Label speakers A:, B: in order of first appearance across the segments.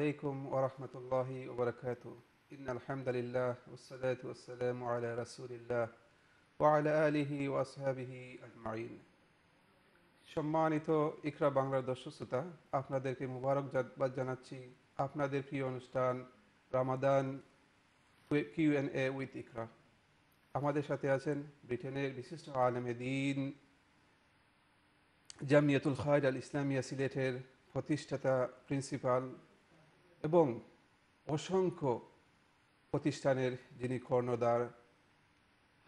A: সম্মানিত ইকরা বাংলার দর্শক শ্রোতা আপনাদেরকে মুবারক জানাচ্ছি আপনাদের প্রিয় অনুষ্ঠান Ramadan Q N A with Iqra আমাদের সাথে আছেন ব্রিটেনের বিশিষ্ট আলমে দিন জামিয়াতুল খায়দ আল ইসলামিয়া সিলেটের প্রতিষ্ঠাতা প্রিন্সিপাল এবং অসংখ্য প্রতিষ্ঠানের যিনি কর্ণদার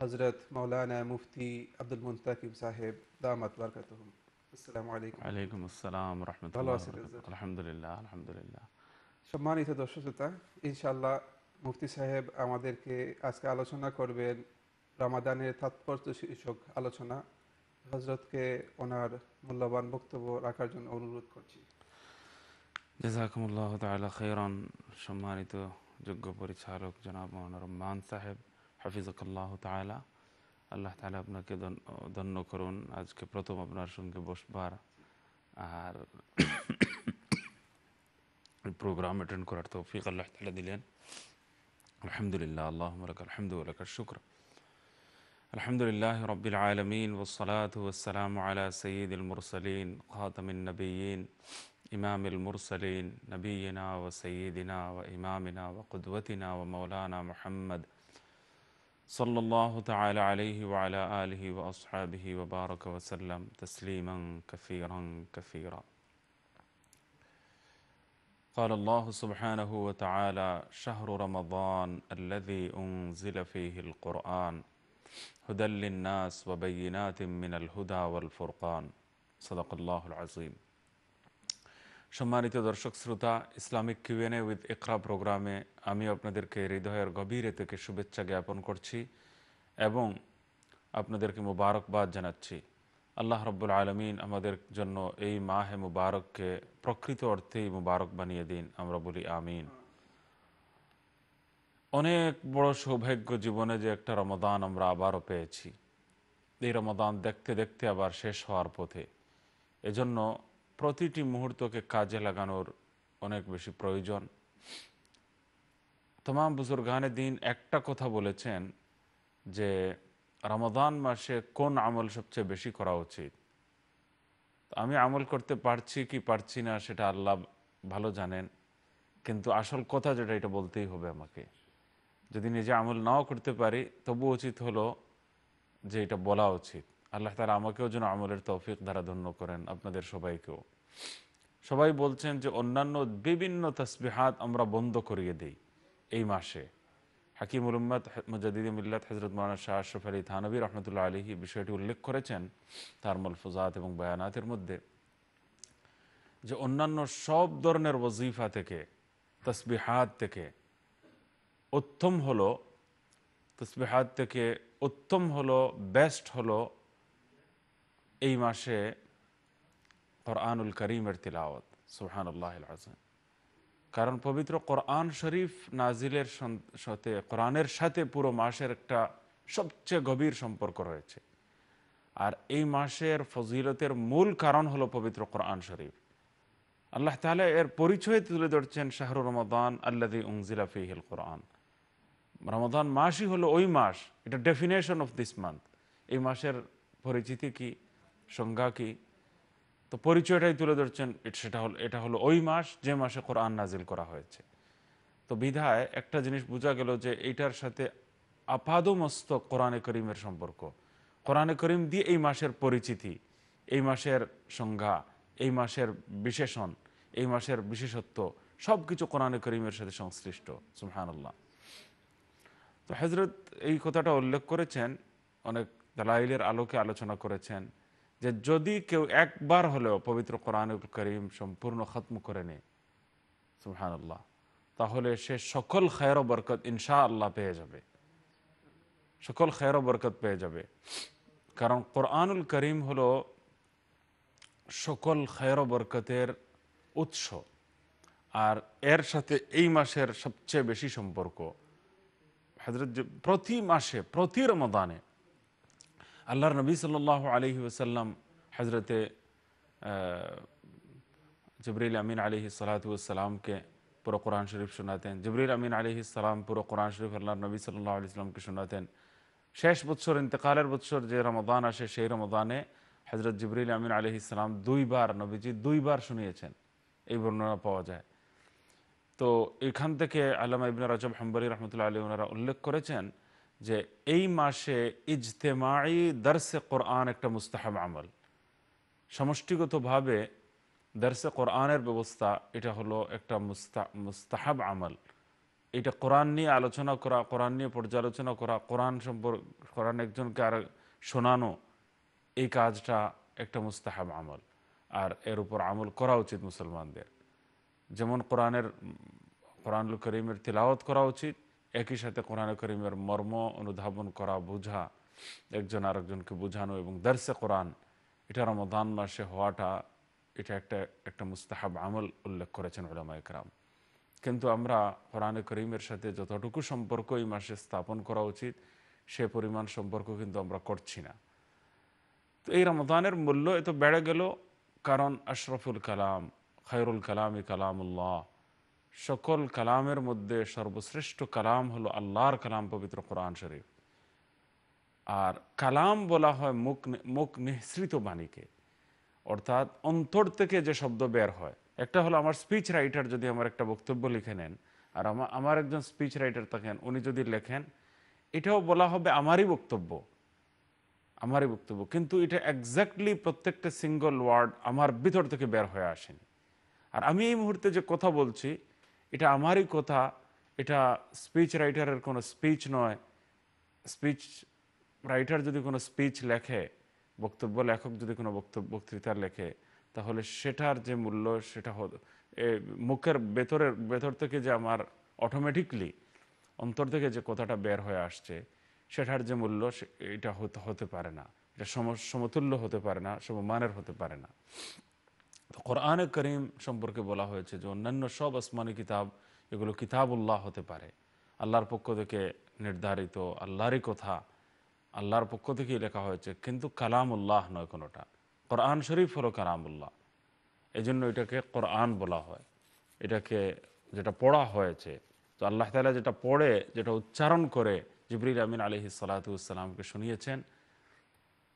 A: হজরত মৌলানা মুফতি আব্দুল মুন্তাকিব সাহেব দামাত বারকাত আসসালামু
B: আলাইকুম আলাইকুম আসসালাম ভালো আলহামদুলিল্লাহ আলহামদুলিল্লাহ
A: সম্মানিত দর্শক শ্রোতা ইনশাল্লাহ মুফতি সাহেব আমাদেরকে আজকে আলোচনা করবেন রামাদানের তাৎপর্য শীর্ষক আলোচনা হজরতকে ওনার মূল্যবান বক্তব্য রাখার জন্য অনুরোধ করছি
B: جزاکم اللہ تعالی خیران سمانت یگریچالک جناب مولانا رمان صاحب حفظک اللّہ تعالیٰ اللہ تعالی اپنا کے دنو کرن آج کے پرتھوم اپنا سن کے بش بار اور پروگرام اٹینڈ کرفیق اللہ تعالیٰ دلین الحمد للہ اللّہ الحمد الکر شکر الحمد للہ رب العلمین و صلاحت وسلم علیہ سعید المرسلین خواتمین إمام المرسلين نبينا وسيدنا وإمامنا وقدوتنا ومولانا محمد صلى الله تعالى عليه وعلى آله وأصحابه وبارك وسلم تسليما كثيرا كثيرا قال الله سبحانه وتعالى شهر رمضان الذي أنزل فيه القرآن هدى للناس وبينات من الهدى والفرقان صدق الله العظيم সম্মানিত দর্শক শ্রোতা ইসলামিক কিউএনএ উইথ একরা প্রোগ্রামে আমি আপনাদেরকে হৃদয়ের গভীরে থেকে শুভেচ্ছা জ্ঞাপন করছি এবং আপনাদেরকে মুবারকবাদ জানাচ্ছি আল্লাহ রব্বুল আলমিন আমাদের জন্য এই মাহে মুবারককে প্রকৃত অর্থেই মুবারক বানিয়ে দিন আমরা বলি আমিন অনেক বড় সৌভাগ্য জীবনে যে একটা রমদান আমরা আবারও পেয়েছি এই রমদান দেখতে দেখতে আবার শেষ হওয়ার পথে এজন্য প্রতিটি মুহূর্তকে কাজে লাগানোর অনেক বেশি প্রয়োজন তমাম বুজুর্গানে দিন একটা কথা বলেছেন যে রমাদান মাসে কোন আমল সবচেয়ে বেশি করা উচিত আমি আমল করতে পারছি কি পারছি না সেটা আল্লাহ ভালো জানেন কিন্তু আসল কথা যেটা এটা বলতেই হবে আমাকে যদি নিজে আমল নাও করতে পারি তবু উচিত হলো যে এটা বলা উচিত আল্লাহ তালা আমাকেও যেন আমলের তৌফিক দ্বারা ধন্য করেন আপনাদের সবাইকেও সবাই বলছেন যে অন্যান্য বিভিন্ন তসবিহাত আমরা বন্ধ করিয়ে দিই এই মাসে হাকিম উলম্মদ মুজাদিদ মিল্লাত হজরত মানা শাহ আশরফ আলী থানবী রহমতুল্লাহ আলহী বিষয়টি উল্লেখ করেছেন তার মলফুজাত এবং বয়ানাতের মধ্যে যে অন্যান্য সব ধরনের ওজিফা থেকে তসবিহাত থেকে উত্তম হলো তসবিহাত থেকে উত্তম হলো বেস্ট হলো এই মাসে কোরআনুল করিমের তিলাওয়াত সুহান আল্লাহ আজম কারণ পবিত্র কোরআন শরীফ নাজিলের সাথে কোরআনের সাথে পুরো মাসের একটা সবচেয়ে গভীর সম্পর্ক রয়েছে আর এই মাসের ফজিলতের মূল কারণ হলো পবিত্র কোরআন শরীফ আল্লাহ তাহলে এর পরিচয় তুলে ধরছেন শাহরুর রমাদান আল্লাদি উংজিলা ফিহিল কোরআন রমাদান মাসই হলো ওই মাস এটা ডেফিনেশন অফ দিস মান্থ এই মাসের পরিচিতি কি সংজ্ঞা কি তো পরিচয়টাই তুলে ধরছেন সেটা হলো এটা হলো ওই মাস যে মাসে কোরআন নাজিল করা হয়েছে তো বিধায় একটা জিনিস বোঝা গেল যে এইটার সাথে আপাদমস্তক কোরআনে করিমের সম্পর্ক কোরআনে করিম দিয়ে এই মাসের পরিচিতি এই মাসের সংজ্ঞা এই মাসের বিশেষণ এই মাসের বিশেষত্ব সব কিছু কোরআনে করিমের সাথে সংশ্লিষ্ট সুহানুল্লাহ তো হজরত এই কথাটা উল্লেখ করেছেন অনেক দালাইলের আলোকে আলোচনা করেছেন যে যদি কেউ একবার হলেও পবিত্র কোরআনুল করিম সম্পূর্ণ খত্ম করে নেয় তাহলে সে সকল খায়ের বরকত ইনশা আল্লাহ পেয়ে যাবে সকল খায়ের বরকত পেয়ে যাবে কারণ কোরআনুল করিম হলো সকল খায়ের বরকতের উৎস আর এর সাথে এই মাসের সবচেয়ে বেশি সম্পর্ক হাজরত প্রতি মাসে প্রতি রমদানে আল্লাহর নবী সাল্লাহ আলহি ওসাল্লাম হজরতে জবরিল আমিন আলহি সালাতামকে পুরো কোরআন শরীফ শোনাতেন জবরিল আমিন আলহি সালাম পুরো কোরআন শরীফ আল্লাহর নবী সাল্লাহ আলি সাল্লামকে শোনাতেন শেষ বছর ইন্তকালের বছর যে রমদান আসে সেই রমদানে হজরত জবরিল আমিন আলহি সালাম দুইবার নবীজি দুইবার শুনিয়েছেন এই বর্ণনা পাওয়া যায় তো এখান থেকে আল্লাহ ইবিন রাজব হাম্বরি রহমতুল্লাহ আলী ওনারা উল্লেখ করেছেন যে এই মাসে ইজতেমাই দার্সে কোরআন একটা মুস্তাহাব আমল সমষ্টিগতভাবে দার্সে কোরআনের ব্যবস্থা এটা হলো একটা মুস্তা মুস্তাহাব আমল এটা কোরআন নিয়ে আলোচনা করা কোরআন নিয়ে পর্যালোচনা করা কোরআন সম্পর্ক কোরআন একজনকে আর শোনানো এই কাজটা একটা মুস্তাহাব আমল আর এর উপর আমল করা উচিত মুসলমানদের যেমন কোরআনের কোরআনুল করিমের তিলাওয়াত করা উচিত একই সাথে কোরআন করিমের মর্ম অনুধাবন করা বোঝা একজন আরেকজনকে বোঝানো এবং দার্সে কোরআন এটা রমদান মাসে হওয়াটা এটা একটা একটা মুস্তাহাব আমল উল্লেখ করেছেন ওলামা একরাম কিন্তু আমরা কোরআনে করিমের সাথে যতটুকু সম্পর্ক এই মাসে স্থাপন করা উচিত সে পরিমাণ সম্পর্ক কিন্তু আমরা করছি না তো এই রমদানের মূল্য এত বেড়ে গেল কারণ আশরফুল কালাম খায়রুল কালামি কালামুল্লাহ সকল কালামের মধ্যে সর্বশ্রেষ্ঠ কালাম হলো আল্লাহর কালাম পবিত্র কোরআন শরীফ আর কালাম বলা হয় মুখ মুখ নিঃসৃত বাণীকে অর্থাৎ অন্তর থেকে যে শব্দ বের হয় একটা হলো আমার স্পিচ রাইটার যদি আমার একটা বক্তব্য লিখে নেন আর আমার আমার একজন স্পিচ রাইটার থাকেন উনি যদি লেখেন এটাও বলা হবে আমারই বক্তব্য আমারই বক্তব্য কিন্তু এটা একজাক্টলি প্রত্যেকটা সিঙ্গল ওয়ার্ড আমার ভিতর থেকে বের হয়ে আসেনি আর আমি এই মুহূর্তে যে কথা বলছি এটা আমারই কথা এটা স্পিচ রাইটারের কোনো স্পিচ নয় স্পিচ রাইটার যদি কোনো স্পিচ লেখে বক্তব্য লেখক যদি কোনো বক্তব্য বক্তৃতার লেখে তাহলে সেটার যে মূল্য সেটা মুখের ভেতরের ভেতর থেকে যে আমার অটোমেটিকলি অন্তর থেকে যে কথাটা বের হয়ে আসছে সেটার যে মূল্য এটা হতে হতে পারে না এটা সম সমতুল্য হতে পারে না সমমানের হতে পারে না তো কোরআনে করিম সম্পর্কে বলা হয়েছে যে অন্যান্য সব আসমানি কিতাব এগুলো কিতাবুল্লাহ হতে পারে আল্লাহর পক্ষ থেকে নির্ধারিত আল্লাহরই কথা আল্লাহর পক্ষ থেকেই লেখা হয়েছে কিন্তু কালামুল্লাহ নয় কোনোটা কোরআন শরীফ হলো কালামুল্লাহ এই জন্য এটাকে কোরআন বলা হয় এটাকে যেটা পড়া হয়েছে তো আল্লাহ তালা যেটা পড়ে যেটা উচ্চারণ করে জিবরিল আমিন আলহি সালাতামকে শুনিয়েছেন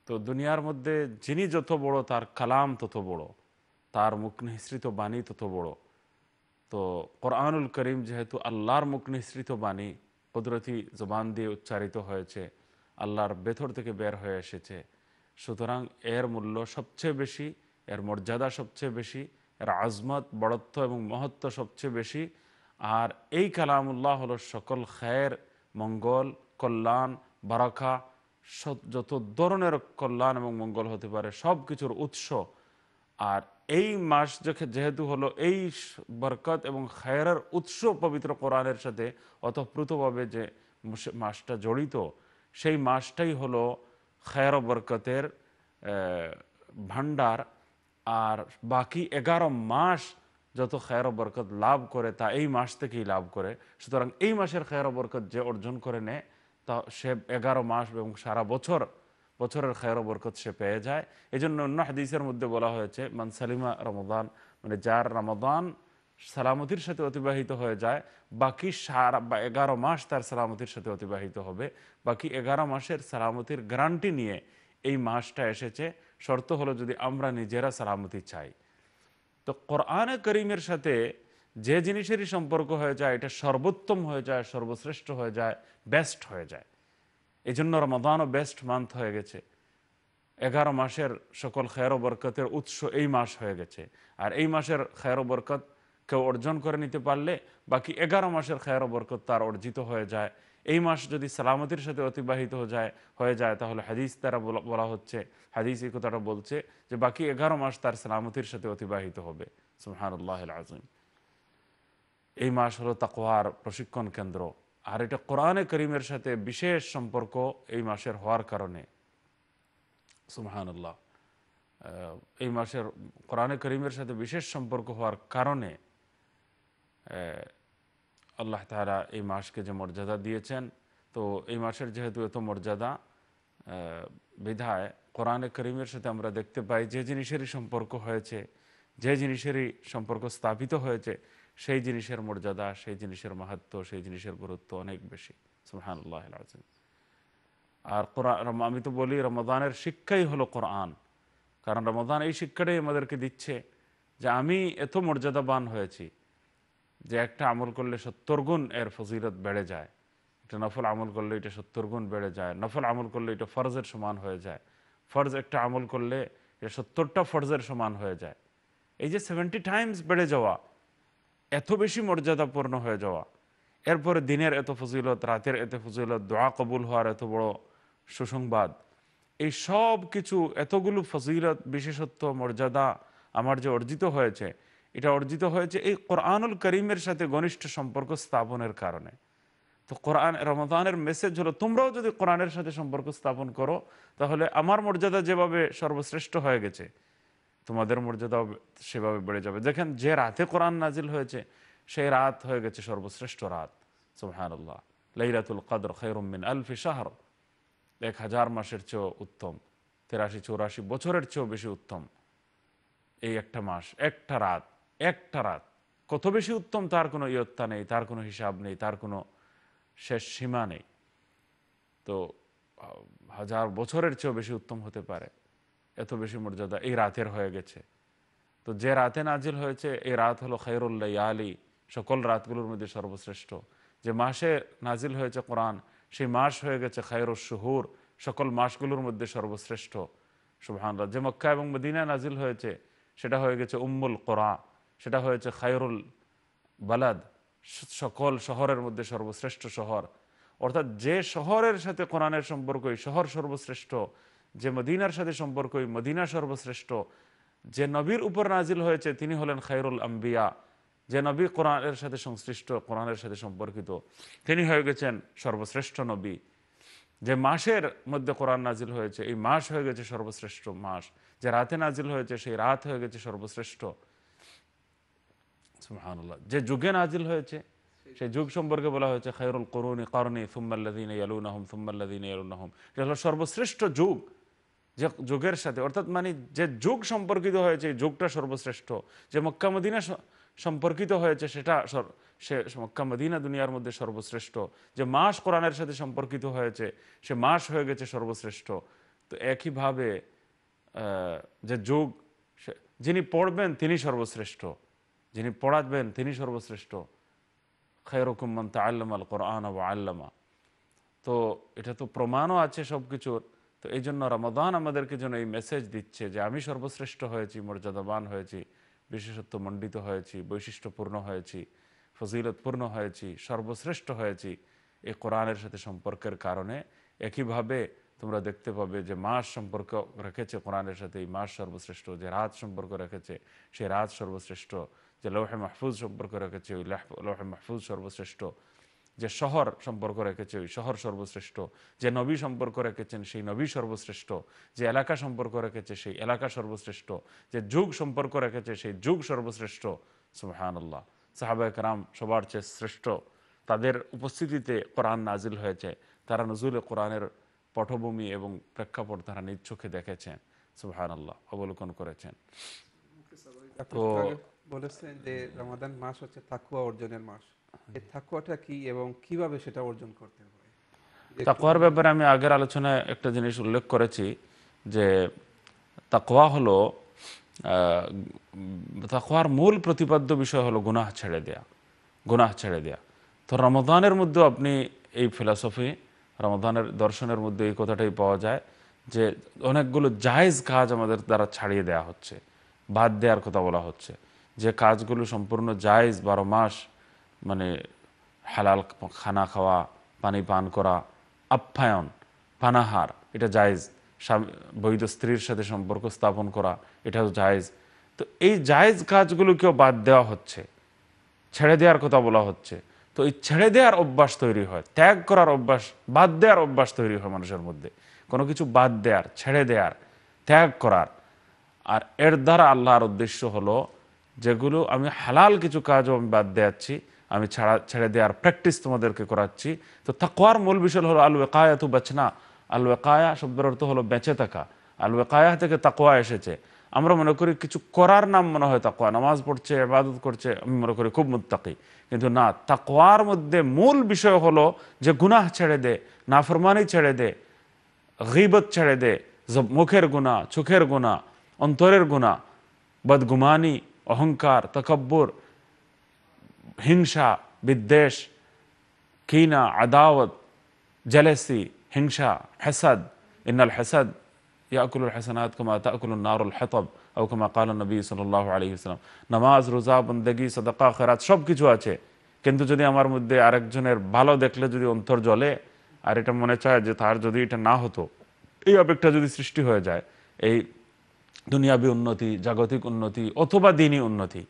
B: তো দুনিয়ার মধ্যে যিনি যত বড় তার কালাম তত বড় তার মুখ নিঃসৃত বাণী তত বড় তো কোরআনুল করিম যেহেতু আল্লাহর মুখ নিঃসৃত বাণী কুদরতি জবান দিয়ে উচ্চারিত হয়েছে আল্লাহর ভেতর থেকে বের হয়ে এসেছে সুতরাং এর মূল্য সবচেয়ে বেশি এর মর্যাদা সবচেয়ে বেশি এর আজমত বড়ত্ব এবং মহত্ব সবচেয়ে বেশি আর এই কালামুল্লাহ হলো সকল খায়ের মঙ্গল কল্যাণ বারাখা যত ধরনের কল্যাণ এবং মঙ্গল হতে পারে সব কিছুর উৎস আর এই মাস যেহেতু হলো এই বরকত এবং খায়রার উৎস পবিত্র কোরআনের সাথে অতপ্রুতভাবে যে মাসটা জড়িত সেই মাসটাই হলো খায়র বরকতের ভাণ্ডার আর বাকি এগারো মাস যত খায়র বরকত লাভ করে তা এই মাস থেকেই লাভ করে সুতরাং এই মাসের খায়র বরকত যে অর্জন করে নেয় তা সে এগারো মাস এবং সারা বছর বছরের খায়র বরকত সে পেয়ে যায় এই জন্য অন্য হাদিসের মধ্যে বলা হয়েছে মানসালিমা রমদান মানে যার রমদান সালামতির সাথে অতিবাহিত হয়ে যায় বাকি সারা বা এগারো মাস তার সালামতির সাথে অতিবাহিত হবে বাকি এগারো মাসের সালামতির গ্যারান্টি নিয়ে এই মাসটা এসেছে শর্ত হলো যদি আমরা নিজেরা সালামতি চাই তো কোরআনে করিমের সাথে যে জিনিসেরই সম্পর্ক হয়ে যায় এটা সর্বোত্তম হয়ে যায় সর্বশ্রেষ্ঠ হয়ে যায় বেস্ট হয়ে যায় এই জন্য রমাদানও বেস্ট মান্থ হয়ে গেছে এগারো মাসের সকল খেরো বরকতের উৎস এই মাস হয়ে গেছে আর এই মাসের খেরো বরকত কেউ অর্জন করে নিতে পারলে বাকি এগারো মাসের খেরো বরকত তার অর্জিত হয়ে যায় এই মাস যদি সালামতির সাথে অতিবাহিত হয়ে যায় হয়ে যায় তাহলে হাদিস তারা বলা হচ্ছে হাদিস এই কথাটা বলছে যে বাকি এগারো মাস তার সালামতির সাথে অতিবাহিত হবে সুহানুল্লাহ আজম এই মাস হলো তাকোয়ার প্রশিক্ষণ কেন্দ্র আর এটা কোরআনে করিমের সাথে বিশেষ সম্পর্ক এই মাসের হওয়ার কারণে সুমাহানুল্লাহ এই মাসের কোরআনে করিমের সাথে বিশেষ সম্পর্ক হওয়ার কারণে আল্লাহ তাহারা এই মাসকে যে মর্যাদা দিয়েছেন তো এই মাসের যেহেতু এত মর্যাদা বিধায় কোরআনে করিমের সাথে আমরা দেখতে পাই যে জিনিসেরই সম্পর্ক হয়েছে যে জিনিসেরই সম্পর্ক স্থাপিত হয়েছে সেই জিনিসের মর্যাদা সেই জিনিসের মাহাত্ম সেই জিনিসের গুরুত্ব অনেক বেশি সুহানুল্লাহ আজিম আর কোরআন আমি তো বলি রমদানের শিক্ষাই হলো কোরআন কারণ রমদান এই শিক্ষাটাই আমাদেরকে দিচ্ছে যে আমি এত মর্যাদাবান হয়েছি যে একটা আমল করলে সত্তর গুণ এর ফজিলত বেড়ে যায় একটা নফল আমল করলে এটা সত্তর গুণ বেড়ে যায় নফল আমল করলে এটা ফরজের সমান হয়ে যায় ফরজ একটা আমল করলে এটা সত্তরটা ফরজের সমান হয়ে যায় এই যে সেভেন্টি টাইমস বেড়ে যাওয়া এত বেশি মর্যাদাপূর্ণ হয়ে যাওয়া এরপরে দিনের এত ফজিলত রাতের এত ফজিলত দোয়া কবুল হওয়ার এত বড় সুসংবাদ এই সব কিছু এতগুলো ফজিলত বিশেষত্ব মর্যাদা আমার যে অর্জিত হয়েছে এটা অর্জিত হয়েছে এই কোরআনুল করিমের সাথে ঘনিষ্ঠ সম্পর্ক স্থাপনের কারণে তো কোরআন রমজানের মেসেজ হলো তোমরাও যদি কোরআনের সাথে সম্পর্ক স্থাপন করো তাহলে আমার মর্যাদা যেভাবে সর্বশ্রেষ্ঠ হয়ে গেছে তোমাদের মর্যাদাও সেভাবে বেড়ে যাবে দেখেন যে রাতে কোরআন নাজিল হয়েছে সেই রাত হয়ে গেছে সর্বশ্রেষ্ঠ রাত সুহানুল্লাহ লাইরাতুল কাদর খৈরুমিন আলফি শাহর এক হাজার মাসের চেয়েও উত্তম তেরাশি চৌরাশি বছরের চেয়েও বেশি উত্তম এই একটা মাস একটা রাত একটা রাত কত বেশি উত্তম তার কোনো ইয়ত্তা নেই তার কোনো হিসাব নেই তার কোনো শেষ সীমা নেই তো হাজার বছরের চেয়েও বেশি উত্তম হতে পারে এত বেশি মর্যাদা এই রাতের হয়ে গেছে তো যে রাতে নাজিল হয়েছে এই রাত হলো খৈরুল্লা আলী সকল রাতগুলোর মধ্যে সর্বশ্রেষ্ঠ যে মাসে নাজিল হয়েছে কোরআন সেই মাস হয়ে গেছে খায়রুস শহুর সকল মাসগুলোর মধ্যে সর্বশ্রেষ্ঠ সুবহানরা যে মক্কা এবং মদিনা নাজিল হয়েছে সেটা হয়ে গেছে উম্মুল কোরআ সেটা হয়েছে খায়রুল বালাদ সকল শহরের মধ্যে সর্বশ্রেষ্ঠ শহর অর্থাৎ যে শহরের সাথে কোরআনের সম্পর্ক এই শহর সর্বশ্রেষ্ঠ যে মদিনার সাথে সম্পর্ক ওই মদিনা সর্বশ্রেষ্ঠ যে নবীর উপর নাজিল হয়েছে তিনি হলেন খায়রুল আম্বিয়া যে নবী কোরআনের সাথে সংশ্লিষ্ট কোরআনের সাথে সম্পর্কিত তিনি হয়ে গেছেন সর্বশ্রেষ্ঠ নবী যে মাসের মধ্যে কোরআন নাজিল হয়েছে এই মাস হয়ে গেছে সর্বশ্রেষ্ঠ মাস যে রাতে নাজিল হয়েছে সেই রাত হয়ে গেছে সর্বশ্রেষ্ঠ সুহানুল্লাহ যে যুগে নাজিল হয়েছে সেই যুগ সম্পর্কে বলা হয়েছে খায়রুল করুন করনি ফুম্মাল্লাদিন ইয়ালুনাহম ফুম্মাল্লাদিন ইয়ালুনাহম এটা হলো সর্বশ্রেষ্ঠ যুগ যে যোগের সাথে অর্থাৎ মানে যে যোগ সম্পর্কিত হয়েছে যোগটা সর্বশ্রেষ্ঠ যে মক্কামদিনা সম্পর্কিত হয়েছে সেটা সে মক্কামদিনা দুনিয়ার মধ্যে সর্বশ্রেষ্ঠ যে মাস কোরআনের সাথে সম্পর্কিত হয়েছে সে মাস হয়ে গেছে সর্বশ্রেষ্ঠ তো একইভাবে যে যোগ যিনি পড়বেন তিনি সর্বশ্রেষ্ঠ যিনি পড়াবেন তিনি সর্বশ্রেষ্ঠ খৈরকুম্মান তা আল্লামা আল কোরআন আল্লামা তো এটা তো প্রমাণও আছে সব কিছুর তো এই জন্য রমাদান আমাদেরকে যেন এই মেসেজ দিচ্ছে যে আমি সর্বশ্রেষ্ঠ হয়েছি মর্যাদাবান হয়েছি বিশেষত্ব মণ্ডিত হয়েছি বৈশিষ্ট্যপূর্ণ হয়েছি ফজিলতপূর্ণ হয়েছি সর্বশ্রেষ্ঠ হয়েছি এই কোরআনের সাথে সম্পর্কের কারণে একইভাবে তোমরা দেখতে পাবে যে মাস সম্পর্ক রেখেছে কোরআনের সাথে এই মাস সর্বশ্রেষ্ঠ যে রাত সম্পর্ক রেখেছে সেই রাত সর্বশ্রেষ্ঠ যে লৌহে মাহফুজ সম্পর্ক রেখেছে ওই লোহে মাহফুজ সর্বশ্রেষ্ঠ যে শহর সম্পর্ক রেখেছে ওই শহর সর্বশ্রেষ্ঠ যে নবী সম্পর্ক রেখেছেন সেই নবী সর্বশ্রেষ্ঠ যে এলাকা সম্পর্ক রেখেছে সেই এলাকা সর্বশ্রেষ্ঠ যে যুগ সম্পর্ক রেখেছে সেই যুগ সর্বশ্রেষ্ঠ সুহানুল্লাহ সাহাবা একরাম সবার চেয়ে শ্রেষ্ঠ তাদের উপস্থিতিতে কোরআন নাজিল হয়েছে তারা নজরুল কোরআনের পটভূমি এবং প্রেক্ষাপট তারা নিজ চোখে দেখেছেন আল্লাহ অবলোকন করেছেন তো
A: বলেছেন যে রমাদান মাস হচ্ছে তাকুয়া অর্জনের মাস তাকুয়াটা কি এবং কিভাবে সেটা অর্জন করতে হবে
B: ব্যাপারে আমি আগের আলোচনায় একটা জিনিস উল্লেখ করেছি যে হলো মূল প্রতিপাদ্য বিষয় হলো গুনাহ ছেড়ে দেয়া গুনাহ ছেড়ে দেয়া তো রমদানের মধ্যে আপনি এই ফিলসফি রমদানের দর্শনের মধ্যে এই কথাটাই পাওয়া যায় যে অনেকগুলো জায়েজ কাজ আমাদের দ্বারা ছাড়িয়ে দেয়া হচ্ছে বাদ দেওয়ার কথা বলা হচ্ছে যে কাজগুলো সম্পূর্ণ জায়েজ বারো মাস মানে হালাল খানা খাওয়া পানি পান করা আপ্যায়ন পানাহার এটা জায়েজ বৈধ স্ত্রীর সাথে সম্পর্ক স্থাপন করা এটাও জায়জ তো এই জায়েজ কাজগুলোকেও বাদ দেওয়া হচ্ছে ছেড়ে দেওয়ার কথা বলা হচ্ছে তো এই ছেড়ে দেওয়ার অভ্যাস তৈরি হয় ত্যাগ করার অভ্যাস বাদ দেওয়ার অভ্যাস তৈরি হয় মানুষের মধ্যে কোনো কিছু বাদ দেওয়ার ছেড়ে দেওয়ার ত্যাগ করার আর এর দ্বারা আল্লাহর উদ্দেশ্য হলো যেগুলো আমি হালাল কিছু কাজও আমি বাদ দেওয়াচ্ছি আমি ছাড়া ছেড়ে দেওয়ার প্র্যাকটিস তোমাদেরকে করাচ্ছি তো তাকোয়ার মূল বিষয় হলো আলু ওয়েকায়া তু বেচনা আলু ওয়েকায়া শব্দের অর্থ হলো বেঁচে থাকা আল ওয়েকায়া থেকে তাকোয়া এসেছে আমরা মনে করি কিছু করার নাম মনে হয় তাকোয়া নামাজ পড়ছে এবাদত করছে আমি মনে করি খুব মুত্তাকি কিন্তু না তাকোয়ার মধ্যে মূল বিষয় হলো যে গুনাহ ছেড়ে দে নাফরমানি ছেড়ে দে গিবত ছেড়ে দে মুখের গুণা চোখের গুণা অন্তরের গুণা বদগুমানি অহংকার তকব্বর হিংসা বিদ্বেষ কিনা আদাওয়াত জেলেসি হিংসা হেসাদ ইনাল হেসাদ ইয়াকুল হাসানাত কুমা তাকুল নারুল হেতব আউ কমা কাল নবী সাল্লাহ আলহিসাম নামাজ রোজা বন্দেগি সদকা খেরাত সব কিছু আছে কিন্তু যদি আমার মধ্যে আরেকজনের ভালো দেখলে যদি অন্তর জলে আর এটা মনে চায় যে তার যদি এটা না হতো এই অপেক্ষা যদি সৃষ্টি হয়ে যায় এই দুনিয়াবী উন্নতি জাগতিক উন্নতি অথবা দিনই উন্নতি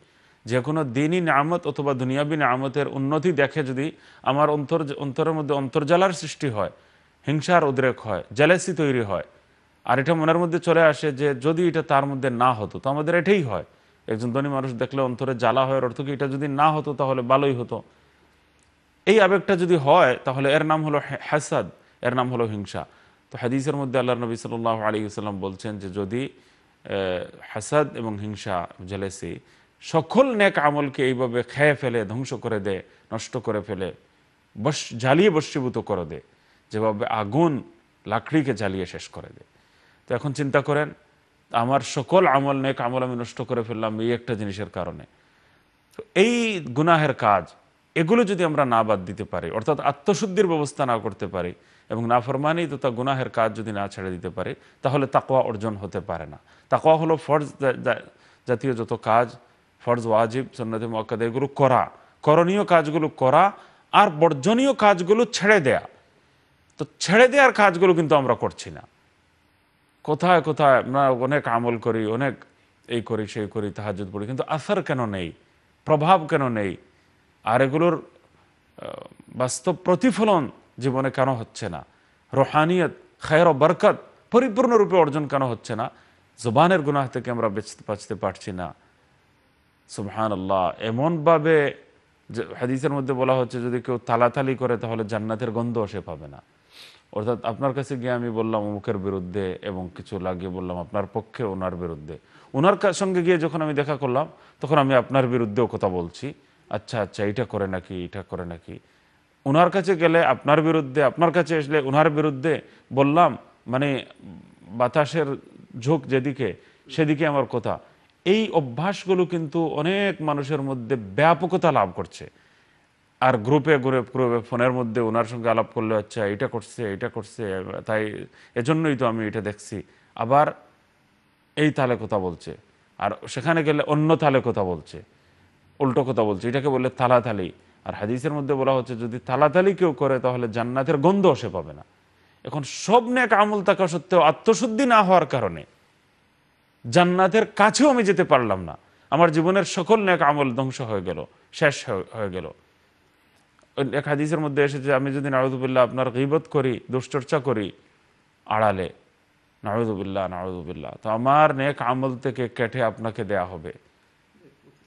B: যে কোনো দিনই নামত অথবা দুনিয়াবী নামতের উন্নতি দেখে যদি আমার অন্তর অন্তরের মধ্যে অন্তর্জালার সৃষ্টি হয় হিংসার উদ্রেক হয় জ্যালেসি তৈরি হয় আর এটা মনের মধ্যে চলে আসে যে যদি এটা তার মধ্যে না হতো তো আমাদের এটাই হয় একজন ধনী মানুষ দেখলে অন্তরে জ্বালা হয় অর্থ কি এটা যদি না হতো তাহলে ভালোই হতো এই আবেগটা যদি হয় তাহলে এর নাম হলো হ্যাসাদ এর নাম হলো হিংসা তো হাদিসের মধ্যে আল্লাহ নবী সাল আলী সাল্লাম বলছেন যে যদি হাসাদ এবং হিংসা জেলেসি সকল নেক আমলকে এইভাবে খেয়ে ফেলে ধ্বংস করে দে নষ্ট করে ফেলে বস জ্বালিয়ে বস্যীভূত করে দে যেভাবে আগুন লাকড়িকে জ্বালিয়ে শেষ করে দেয় তো এখন চিন্তা করেন আমার সকল আমল নেক আমল আমি নষ্ট করে ফেললাম এই একটা জিনিসের কারণে তো এই গুনাহের কাজ এগুলো যদি আমরা না বাদ দিতে পারি অর্থাৎ আত্মশুদ্ধির ব্যবস্থা না করতে পারি এবং না ফরমানি তথা গুনাহের কাজ যদি না ছেড়ে দিতে পারি তাহলে তাকোয়া অর্জন হতে পারে না তাকোয়া হলো ফর্জ জাতীয় যত কাজ ফরজ ওয়াজিব সন্ন্যতে মক্কাদ এগুলো করা করণীয় কাজগুলো করা আর বর্জনীয় কাজগুলো ছেড়ে দেয়া তো ছেড়ে দেওয়ার কাজগুলো কিন্তু আমরা করছি না কোথায় কোথায় আমরা অনেক আমল করি অনেক এই করি সেই করি তাহাজুদ পড়ি কিন্তু আসার কেন নেই প্রভাব কেন নেই আর এগুলোর বাস্তব প্রতিফলন জীবনে কেন হচ্ছে না রোহানিয়ত খায়র বরকত পরিপূর্ণরূপে অর্জন কেন হচ্ছে না জবানের গুনাহ থেকে আমরা বেঁচতে বাঁচতে পারছি না সুবহান আল্লাহ এমনভাবে হাদিসের মধ্যে বলা হচ্ছে যদি কেউ তালাতালি করে তাহলে জান্নাতের গন্ধ সে পাবে না অর্থাৎ আপনার কাছে গিয়ে আমি বললাম অমুকের বিরুদ্ধে এবং কিছু লাগিয়ে বললাম আপনার পক্ষে ওনার বিরুদ্ধে ওনার সঙ্গে গিয়ে যখন আমি দেখা করলাম তখন আমি আপনার বিরুদ্ধেও কথা বলছি আচ্ছা আচ্ছা এটা করে নাকি এটা করে নাকি ওনার কাছে গেলে আপনার বিরুদ্ধে আপনার কাছে আসলে ওনার বিরুদ্ধে বললাম মানে বাতাসের ঝোঁক যেদিকে সেদিকে আমার কথা এই অভ্যাসগুলো কিন্তু অনেক মানুষের মধ্যে ব্যাপকতা লাভ করছে আর গ্রুপে গ্রুপ গ্রুপে ফোনের মধ্যে ওনার সঙ্গে আলাপ করলে আচ্ছা এটা করছে এটা করছে তাই এজন্যই তো আমি এটা দেখছি আবার এই তালে কথা বলছে আর সেখানে গেলে অন্য তালে কথা বলছে উল্টো কথা বলছে এটাকে বললে তালাতালি আর হাদিসের মধ্যে বলা হচ্ছে যদি তালাতালি কেউ করে তাহলে জান্নাতের গন্ধ সে পাবে না এখন সব নেক আমল থাকা সত্ত্বেও আত্মশুদ্ধি না হওয়ার কারণে জান্নাতের কাছেও আমি যেতে পারলাম না আমার জীবনের সকল নেক আমল ধ্বংস হয়ে গেল শেষ হয়ে গেল এক হাদিসের মধ্যে এসেছে আমি যদি নাউদুবিল্লাহ আপনার গিবত করি দুশ্চর্চা করি আড়ালে নাউদুবিল্লাহ নাউদুবিল্লাহ তো আমার নেক আমল থেকে কেটে আপনাকে দেয়া হবে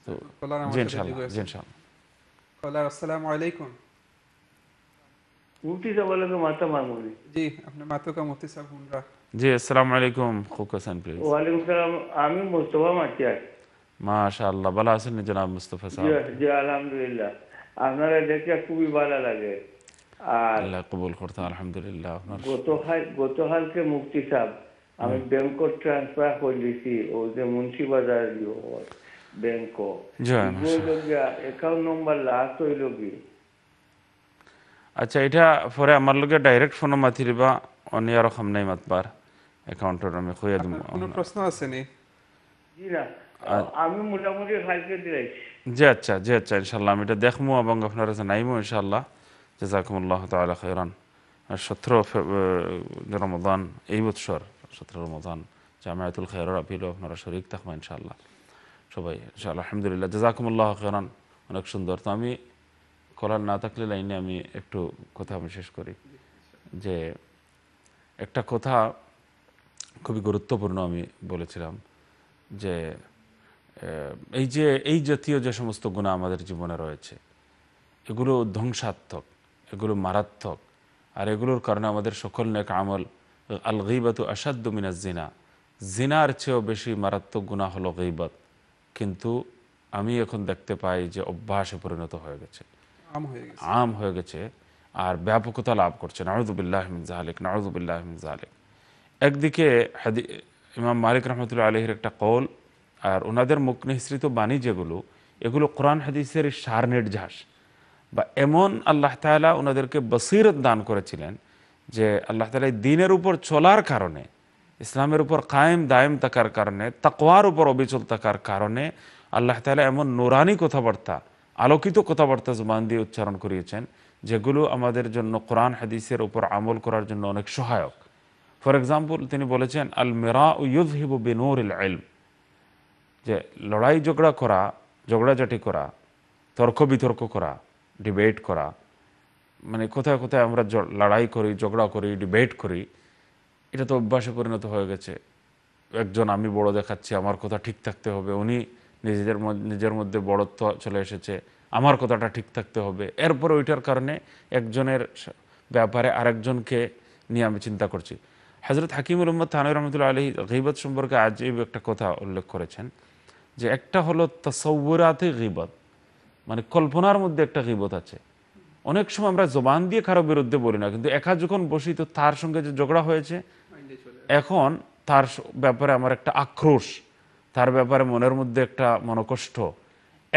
B: তো
A: আসসালামু জি আপনার মাতকা মুফতি সাহেব
B: जी असलम खुक हसन प्लीज वालेकुम आमिर मुस्तफ़ा माटियार মাশাআল্লাহ ভালো আছেন জনাব মুস্তাফা সাহেব জি আলহামদুলিল্লাহ আপনারা দেখে খুবই ভালো লাগে আর আল্লাহ কবুল করতে আলহামদুলিল্লাহ আপনার গতকাল গতকালকে মুফতি সাহেব আমি ব্যাংক ট্রান্সফার করেছি ও যে মুন্সি বাজার ব্যাংক অ্যাকাউন্ট নম্বর লাস্ট হইল কি আচ্ছা এটা পরে আমার লগে ডাইরেক্ট ফোন মাথিরিবা অনিয়ার সামনে মাতবার অ্যাকাউন্টটা আমি খুঁজে দিব কোনো
A: প্রশ্ন আছে নি জি না আমি
B: মোটামুটি দিয়েছি জি আচ্ছা জি আচ্ছা আমি এটা দেখবো এবং আপনার কাছে নাইমো ইনশাআল্লাহ জাজাকুমুল্লাহ তাআলা খায়রান সতেরো রমদান এই বৎসর সতেরো রমদান জামায়াতুল খায়রার আপিলও আপনারা শরিক থাকবেন ইনশাল্লাহ সবাই ইনশাল্লাহ আলহামদুলিল্লাহ জাজাকুমুল্লাহ খায়রান অনেক সুন্দর তো আমি কলার না থাকলে লাইনে আমি একটু কথা আমি শেষ করি যে একটা কথা খুবই গুরুত্বপূর্ণ আমি বলেছিলাম যে এই যে এই জাতীয় যে সমস্ত গুণা আমাদের জীবনে রয়েছে এগুলো ধ্বংসাত্মক এগুলো মারাত্মক আর এগুলোর কারণে আমাদের সকল নেক আমল আল গিবত আসাদ্য মিনা জিনা জিনার চেয়েও বেশি মারাত্মক গুণা হলো গিবত কিন্তু আমি এখন দেখতে পাই যে অভ্যাসে পরিণত হয়ে গেছে আম হয়ে গেছে আর ব্যাপকতা লাভ করছে নারুদুবিল্লাহমিন জাহালিক নারুদুবিল্লাহমিন জাহালিক একদিকে হাদি ইমাম মালিক রহমতুল্লা আলহির একটা কল আর ওনাদের মুখ নিঃসৃত বাণী যেগুলো এগুলো কোরআন হাদিসের সার নির্যাস বা এমন আল্লাহ তালা ওনাদেরকে বসিরত দান করেছিলেন যে আল্লাহ তালা দিনের উপর চলার কারণে ইসলামের উপর কায়েম দায়েম থাকার কারণে তাকোয়ার উপর অবিচল থাকার কারণে আল্লাহ তালা এমন নোরানি কথাবার্তা আলোকিত কথাবার্তা জুবান দিয়ে উচ্চারণ করিয়েছেন যেগুলো আমাদের জন্য কোরআন হাদিসের উপর আমল করার জন্য অনেক সহায়ক ফর এক্সাম্পল তিনি বলেছেন আল মেরা ও ইউজহিবু বিনুর ইল যে লড়াই ঝগড়া করা ঝগড়াঝাটি করা তর্ক বিতর্ক করা ডিবেট করা মানে কোথায় কোথায় আমরা লড়াই করি ঝগড়া করি ডিবেট করি এটা তো অভ্যাসে পরিণত হয়ে গেছে একজন আমি বড় দেখাচ্ছি আমার কথা ঠিক থাকতে হবে উনি নিজেদের নিজের মধ্যে বড়ত্ব চলে এসেছে আমার কথাটা ঠিক থাকতে হবে এরপর ওইটার কারণে একজনের ব্যাপারে আরেকজনকে নিয়ে আমি চিন্তা করছি হজরত হাকিম উম্মদ থানু রহমতুল্লা আলহী গিবত সম্পর্কে আজই একটা কথা উল্লেখ করেছেন যে একটা হলো তসৌরাতে গিবত মানে কল্পনার মধ্যে একটা গিবত আছে অনেক সময় আমরা জবান দিয়ে কারো বিরুদ্ধে বলি না কিন্তু একা যখন বসি তো তার সঙ্গে যে ঝগড়া হয়েছে এখন তার ব্যাপারে আমার একটা আক্রোশ তার ব্যাপারে মনের মধ্যে একটা মনকষ্ট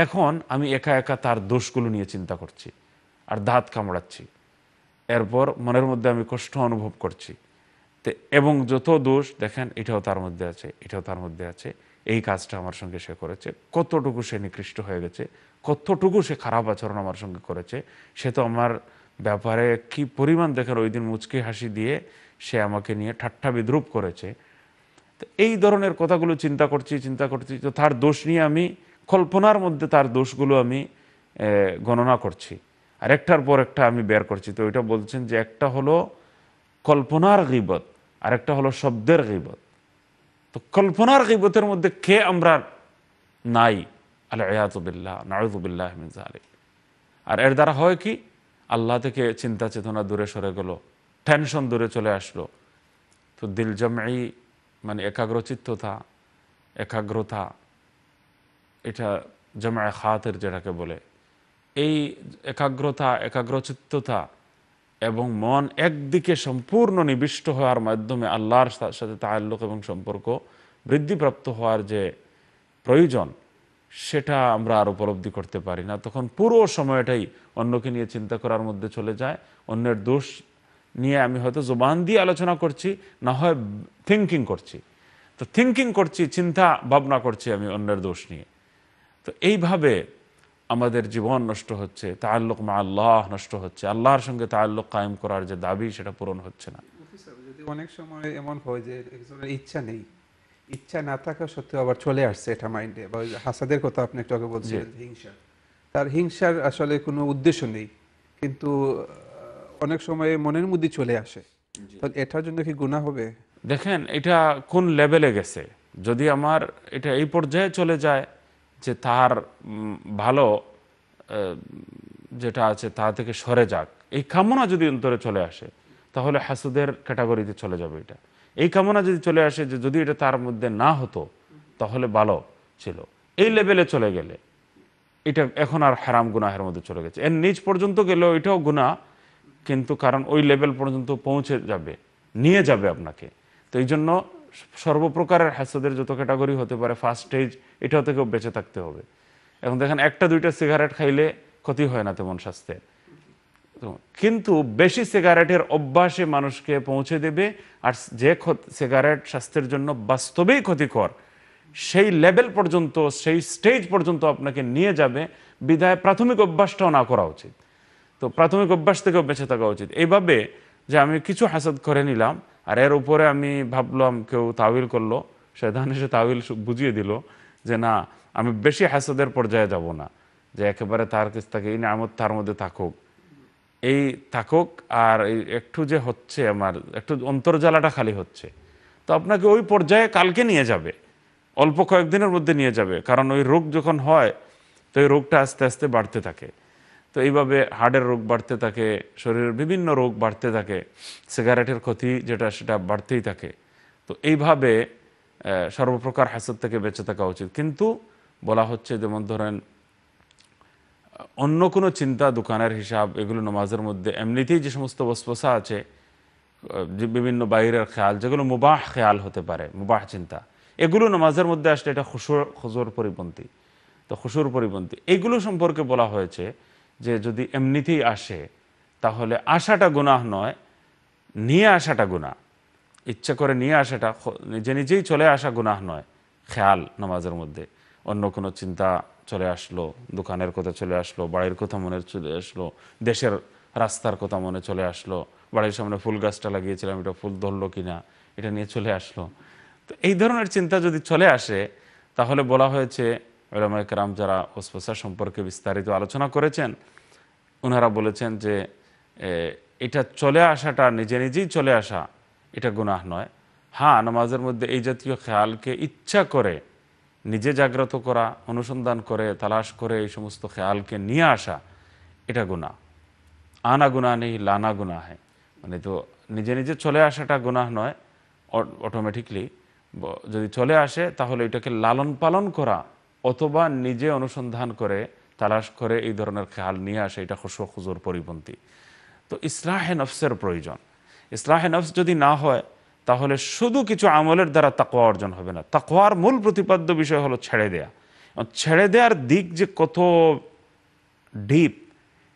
B: এখন আমি একা একা তার দোষগুলো নিয়ে চিন্তা করছি আর দাঁত কামড়াচ্ছি এরপর মনের মধ্যে আমি কষ্ট অনুভব করছি তো এবং যত দোষ দেখেন এটাও তার মধ্যে আছে এটাও তার মধ্যে আছে এই কাজটা আমার সঙ্গে সে করেছে কতটুকু সে নিকৃষ্ট হয়ে গেছে কতটুকু সে খারাপ আচরণ আমার সঙ্গে করেছে সে তো আমার ব্যাপারে কি পরিমাণ দেখেন ওই দিন মুচকি হাসি দিয়ে সে আমাকে নিয়ে ঠাট্টা বিদ্রুপ করেছে তো এই ধরনের কথাগুলো চিন্তা করছি চিন্তা করছি তো তার দোষ নিয়ে আমি কল্পনার মধ্যে তার দোষগুলো আমি গণনা করছি আর একটার পর একটা আমি বের করছি তো ওইটা বলছেন যে একটা হলো কল্পনার গিবত আর একটা হলো শব্দের গিবত তো কল্পনার গিবতের মধ্যে কে আমরা নাই আল্লাহ নাউজুবিল্লাহ আর এর দ্বারা হয় কি আল্লাহ থেকে চিন্তা চেতনা দূরে সরে গেল টেনশন দূরে চলে আসলো তো দিল জমাই মানে একাগ্রচিত্ততা একাগ্রতা এটা জমায় খাতের যেটাকে বলে এই একাগ্রতা একাগ্রচিত্ততা এবং মন একদিকে সম্পূর্ণ নিবিষ্ট হওয়ার মাধ্যমে আল্লাহর সাথে তাল্লুক এবং সম্পর্ক বৃদ্ধিপ্রাপ্ত হওয়ার যে প্রয়োজন সেটা আমরা আর উপলব্ধি করতে পারি না তখন পুরো সময়টাই অন্যকে নিয়ে চিন্তা করার মধ্যে চলে যায় অন্যের দোষ নিয়ে আমি হয়তো জোবান দিয়ে আলোচনা করছি না হয় থিঙ্কিং করছি তো থিঙ্কিং করছি চিন্তা ভাবনা করছি আমি অন্যের দোষ নিয়ে তো এইভাবে আমাদের জীবন নষ্ট হচ্ছে তাল্লুক মা আল্লাহ নষ্ট হচ্ছে আল্লাহর সঙ্গে তাল্লুক কায়েম করার যে দাবি সেটা পূরণ হচ্ছে না
A: অনেক সময় এমন হয় যে ইচ্ছা নেই ইচ্ছা না থাকা সত্ত্বেও আবার চলে আসছে এটা মাইন্ডে বা হাসাদের কথা আপনি একটু আগে বলছিলেন হিংসা তার হিংসার আসলে কোনো উদ্দেশ্য নেই কিন্তু অনেক সময় মনের মধ্যে চলে আসে তো এটার জন্য কি গুণা হবে
B: দেখেন এটা কোন লেভেলে গেছে যদি আমার এটা এই পর্যায়ে চলে যায় যে তাহার ভালো যেটা আছে তা থেকে সরে যাক এই কামনা যদি অন্তরে চলে আসে তাহলে হাসুদের ক্যাটাগরিতে চলে যাবে এটা এই কামনা যদি চলে আসে যে যদি এটা তার মধ্যে না হতো তাহলে ভালো ছিল এই লেভেলে চলে গেলে এটা এখন আর হারাম গুনাহের মধ্যে চলে গেছে এর নিচ পর্যন্ত গেলেও এটাও গুণা কিন্তু কারণ ওই লেভেল পর্যন্ত পৌঁছে যাবে নিয়ে যাবে আপনাকে তো এই জন্য সর্বপ্রকারের হ্যাসদের যত ক্যাটাগরি হতে পারে ফার্স্ট স্টেজ এটা থেকেও বেঁচে থাকতে হবে এখন দেখেন একটা দুইটা সিগারেট খাইলে ক্ষতি হয় না তেমন স্বাস্থ্যে কিন্তু বেশি সিগারেটের অভ্যাসে মানুষকে পৌঁছে দেবে আর যে সিগারেট স্বাস্থ্যের জন্য বাস্তবেই ক্ষতিকর সেই লেভেল পর্যন্ত সেই স্টেজ পর্যন্ত আপনাকে নিয়ে যাবে বিধায় প্রাথমিক অভ্যাসটাও না করা উচিত তো প্রাথমিক অভ্যাস থেকেও বেঁচে থাকা উচিত এইভাবে যে আমি কিছু হাসাদ করে নিলাম আর এর উপরে আমি ভাবলাম কেউ তাবিল করলো সেধান এসে তাবিল বুঝিয়ে দিল যে না আমি বেশি হাসদের পর্যায়ে যাব না যে একেবারে তার কাছ থাকে এই নামত তার মধ্যে থাকুক এই থাকুক আর একটু যে হচ্ছে আমার একটু অন্তর্জালাটা খালি হচ্ছে তো আপনাকে ওই পর্যায়ে কালকে নিয়ে যাবে অল্প কয়েকদিনের মধ্যে নিয়ে যাবে কারণ ওই রোগ যখন হয় তো ওই রোগটা আস্তে আস্তে বাড়তে থাকে তো এইভাবে হার্টের রোগ বাড়তে থাকে শরীরের বিভিন্ন রোগ বাড়তে থাকে সিগারেটের ক্ষতি যেটা সেটা বাড়তেই থাকে তো এইভাবে সর্বপ্রকার হাসত থেকে বেঁচে থাকা উচিত কিন্তু বলা হচ্ছে যেমন ধরেন অন্য কোনো চিন্তা দোকানের হিসাব এগুলো নমাজের মধ্যে এমনিতেই যে সমস্ত বসবসা আছে যে বিভিন্ন বাইরের খেয়াল যেগুলো মুবাহ খেয়াল হতে পারে মুবাহ চিন্তা এগুলো নমাজের মধ্যে আসলে এটা খুশুর খুজুর পরিপন্থী তো খুশুর পরিপন্থী এগুলো সম্পর্কে বলা হয়েছে যে যদি এমনিতেই আসে তাহলে আশাটা গুনাহ নয় নিয়ে আসাটা গুণা ইচ্ছা করে নিয়ে আসাটা নিজে নিজেই চলে আসা গুণাহ নয় খেয়াল নামাজের মধ্যে অন্য কোনো চিন্তা চলে আসলো দোকানের কথা চলে আসলো বাড়ির কথা মনে চলে আসলো দেশের রাস্তার কথা মনে চলে আসলো বাড়ির সামনে ফুল গাছটা লাগিয়েছিলাম এটা ফুল ধরলো কি না এটা নিয়ে চলে আসলো তো এই ধরনের চিন্তা যদি চলে আসে তাহলে বলা হয়েছে ওলামায় কেরাম যারা ওসপোসা সম্পর্কে বিস্তারিত আলোচনা করেছেন ওনারা বলেছেন যে এটা চলে আসাটা নিজে নিজেই চলে আসা এটা গুনাহ নয় হ্যাঁ নামাজের মধ্যে এই জাতীয় খেয়ালকে ইচ্ছা করে নিজে জাগ্রত করা অনুসন্ধান করে তালাশ করে এই সমস্ত খেয়ালকে নিয়ে আসা এটা গুণা আনা গুণা নেই লানা গুণা হয় মানে তো নিজে নিজে চলে আসাটা গুণাহ নয় অটোমেটিকলি যদি চলে আসে তাহলে এটাকে লালন পালন করা অথবা নিজে অনুসন্ধান করে তালাশ করে এই ধরনের খেয়াল নিয়ে আসে এটা খুশো খুজুর পরিপন্থী তো ইসলাহে নফসের প্রয়োজন ইসলাহে নফস যদি না হয় তাহলে শুধু কিছু আমলের দ্বারা তাকোয়া অর্জন হবে না তাকোয়ার মূল প্রতিপাদ্য বিষয় হলো ছেড়ে দেয়া ছেড়ে দেওয়ার দিক যে কত ডিপ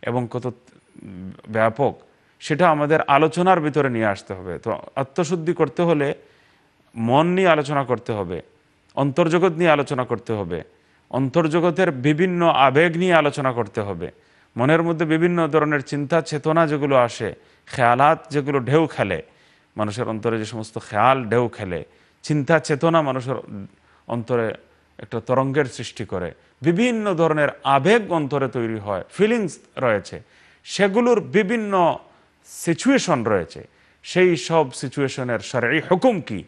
B: এবং কত ব্যাপক সেটা আমাদের আলোচনার ভিতরে নিয়ে আসতে হবে তো আত্মশুদ্ধি করতে হলে মন নিয়ে আলোচনা করতে হবে অন্তর্জগৎ নিয়ে আলোচনা করতে হবে অন্তর্জগতের বিভিন্ন আবেগ নিয়ে আলোচনা করতে হবে মনের মধ্যে বিভিন্ন ধরনের চিন্তা চেতনা যেগুলো আসে খেয়ালাত যেগুলো ঢেউ খেলে মানুষের অন্তরে যে সমস্ত খেয়াল ঢেউ খেলে চিন্তা চেতনা মানুষের অন্তরে একটা তরঙ্গের সৃষ্টি করে বিভিন্ন ধরনের আবেগ অন্তরে তৈরি হয় ফিলিংস রয়েছে সেগুলোর বিভিন্ন সিচুয়েশন রয়েছে সেই সব সিচুয়েশনের সরি হুকুম কী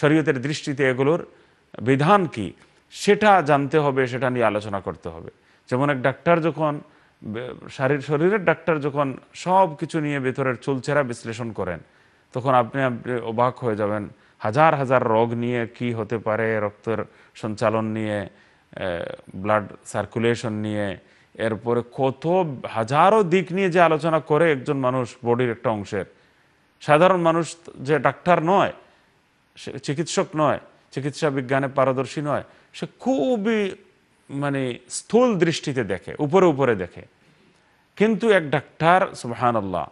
B: শরীয়তের দৃষ্টিতে এগুলোর বিধান কী সেটা জানতে হবে সেটা নিয়ে আলোচনা করতে হবে যেমন এক ডাক্তার যখন শারীর শরীরের ডাক্তার যখন সব কিছু নিয়ে ভেতরের চুলচেরা বিশ্লেষণ করেন তখন আপনি আপনি অবাক হয়ে যাবেন হাজার হাজার রোগ নিয়ে কি হতে পারে রক্তের সঞ্চালন নিয়ে ব্লাড সার্কুলেশন নিয়ে এরপরে কত হাজারো দিক নিয়ে যে আলোচনা করে একজন মানুষ বডির একটা অংশের সাধারণ মানুষ যে ডাক্তার নয় চিকিৎসক নয় চিকিৎসা বিজ্ঞানে পারদর্শী নয় সে খুবই মানে স্থূল দৃষ্টিতে দেখে উপরে উপরে দেখে কিন্তু এক ডাক্তার সুহান আল্লাহ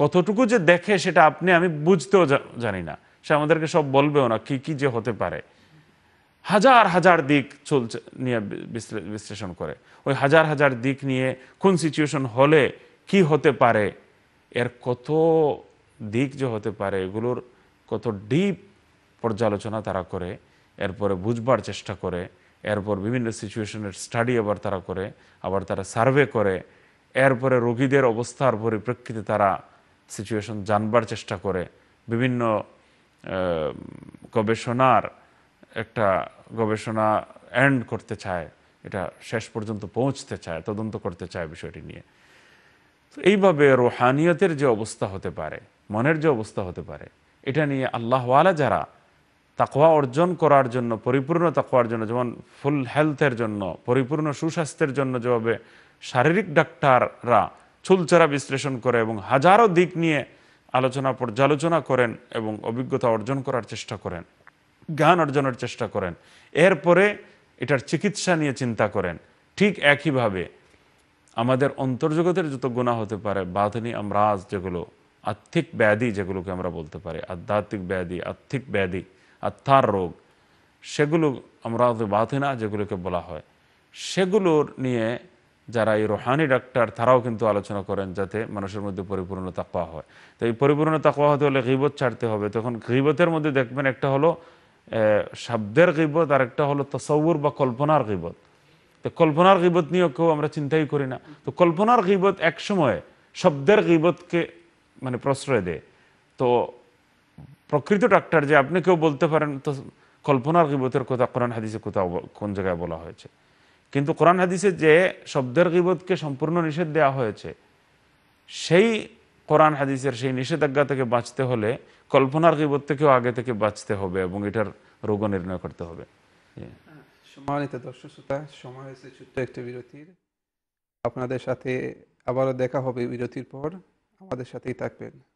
B: কতটুকু যে দেখে সেটা আপনি আমি বুঝতেও জানি না সে আমাদেরকে সব বলবেও না কি কি যে হতে পারে হাজার হাজার দিক চলছে নিয়ে বিশ্লেষণ করে ওই হাজার হাজার দিক নিয়ে কোন সিচুয়েশন হলে কি হতে পারে এর কত দিক যে হতে পারে এগুলোর কত ডিপ পর্যালোচনা তারা করে এরপরে বুঝবার চেষ্টা করে এরপর বিভিন্ন সিচুয়েশনের স্টাডি আবার তারা করে আবার তারা সার্ভে করে এরপরে রোগীদের অবস্থার পরিপ্রেক্ষিতে তারা সিচুয়েশন জানবার চেষ্টা করে বিভিন্ন গবেষণার একটা গবেষণা এন্ড করতে চায় এটা শেষ পর্যন্ত পৌঁছতে চায় তদন্ত করতে চায় বিষয়টি নিয়ে তো এইভাবে রোহানিয়তের যে অবস্থা হতে পারে মনের যে অবস্থা হতে পারে এটা নিয়ে আল্লাহওয়ালা যারা তাকোয়া অর্জন করার জন্য পরিপূর্ণ তাকোয়ার জন্য যেমন ফুল হেলথের জন্য পরিপূর্ণ সুস্বাস্থ্যের জন্য যেভাবে শারীরিক ডাক্তাররা চুলচেরা বিশ্লেষণ করে এবং হাজারো দিক নিয়ে আলোচনা পর্যালোচনা করেন এবং অভিজ্ঞতা অর্জন করার চেষ্টা করেন জ্ঞান অর্জনের চেষ্টা করেন এরপরে এটার চিকিৎসা নিয়ে চিন্তা করেন ঠিক একইভাবে আমাদের অন্তর্জগতের যত গুণা হতে পারে বাধনি আমরাজ যেগুলো আর্থিক ব্যাধি যেগুলোকে আমরা বলতে পারি আধ্যাত্মিক ব্যাধি আর্থিক ব্যাধি আর তার রোগ সেগুলো আমরা না যেগুলোকে বলা হয় সেগুলোর নিয়ে যারা এই রোহানি ডাক্তার তারাও কিন্তু আলোচনা করেন যাতে মানুষের মধ্যে পরিপূর্ণতা পাওয়া হয় তো এই পরিপূর্ণতা পাওয়া হতে হলে গিবত ছাড়তে হবে তখন গিবতের মধ্যে দেখবেন একটা হলো শব্দের গিবত আর একটা হলো তসৌর বা কল্পনার গিবত তো কল্পনার গিবত নিয়েও কেউ আমরা চিন্তাই করি না তো কল্পনার গিবত একসময় শব্দের গিবতকে মানে প্রশ্রয় দেয় তো প্রকৃত ডাক্তার যে আপনি কেউ বলতে পারেন তো কল্পনার গিবতের কথা কোরআন হাদিসে কোথাও কোন জায়গায় বলা হয়েছে কিন্তু কোরআন হাদিসে যে শব্দের গিবতকে সম্পূর্ণ নিষেধ দেওয়া হয়েছে সেই কোরআন হাদিসের সেই নিষেধাজ্ঞা থেকে বাঁচতে হলে কল্পনার গিবত থেকেও আগে থেকে বাঁচতে হবে এবং এটার রোগ নির্ণয় করতে হবে ইয়ে।
A: সম্মানিত দর্শক শ্রোতা সময় হয়েছে ছোট্ট একটি বিরতির আপনাদের সাথে আবারও দেখা হবে বিরতির পর আমাদের সাথেই থাকবেন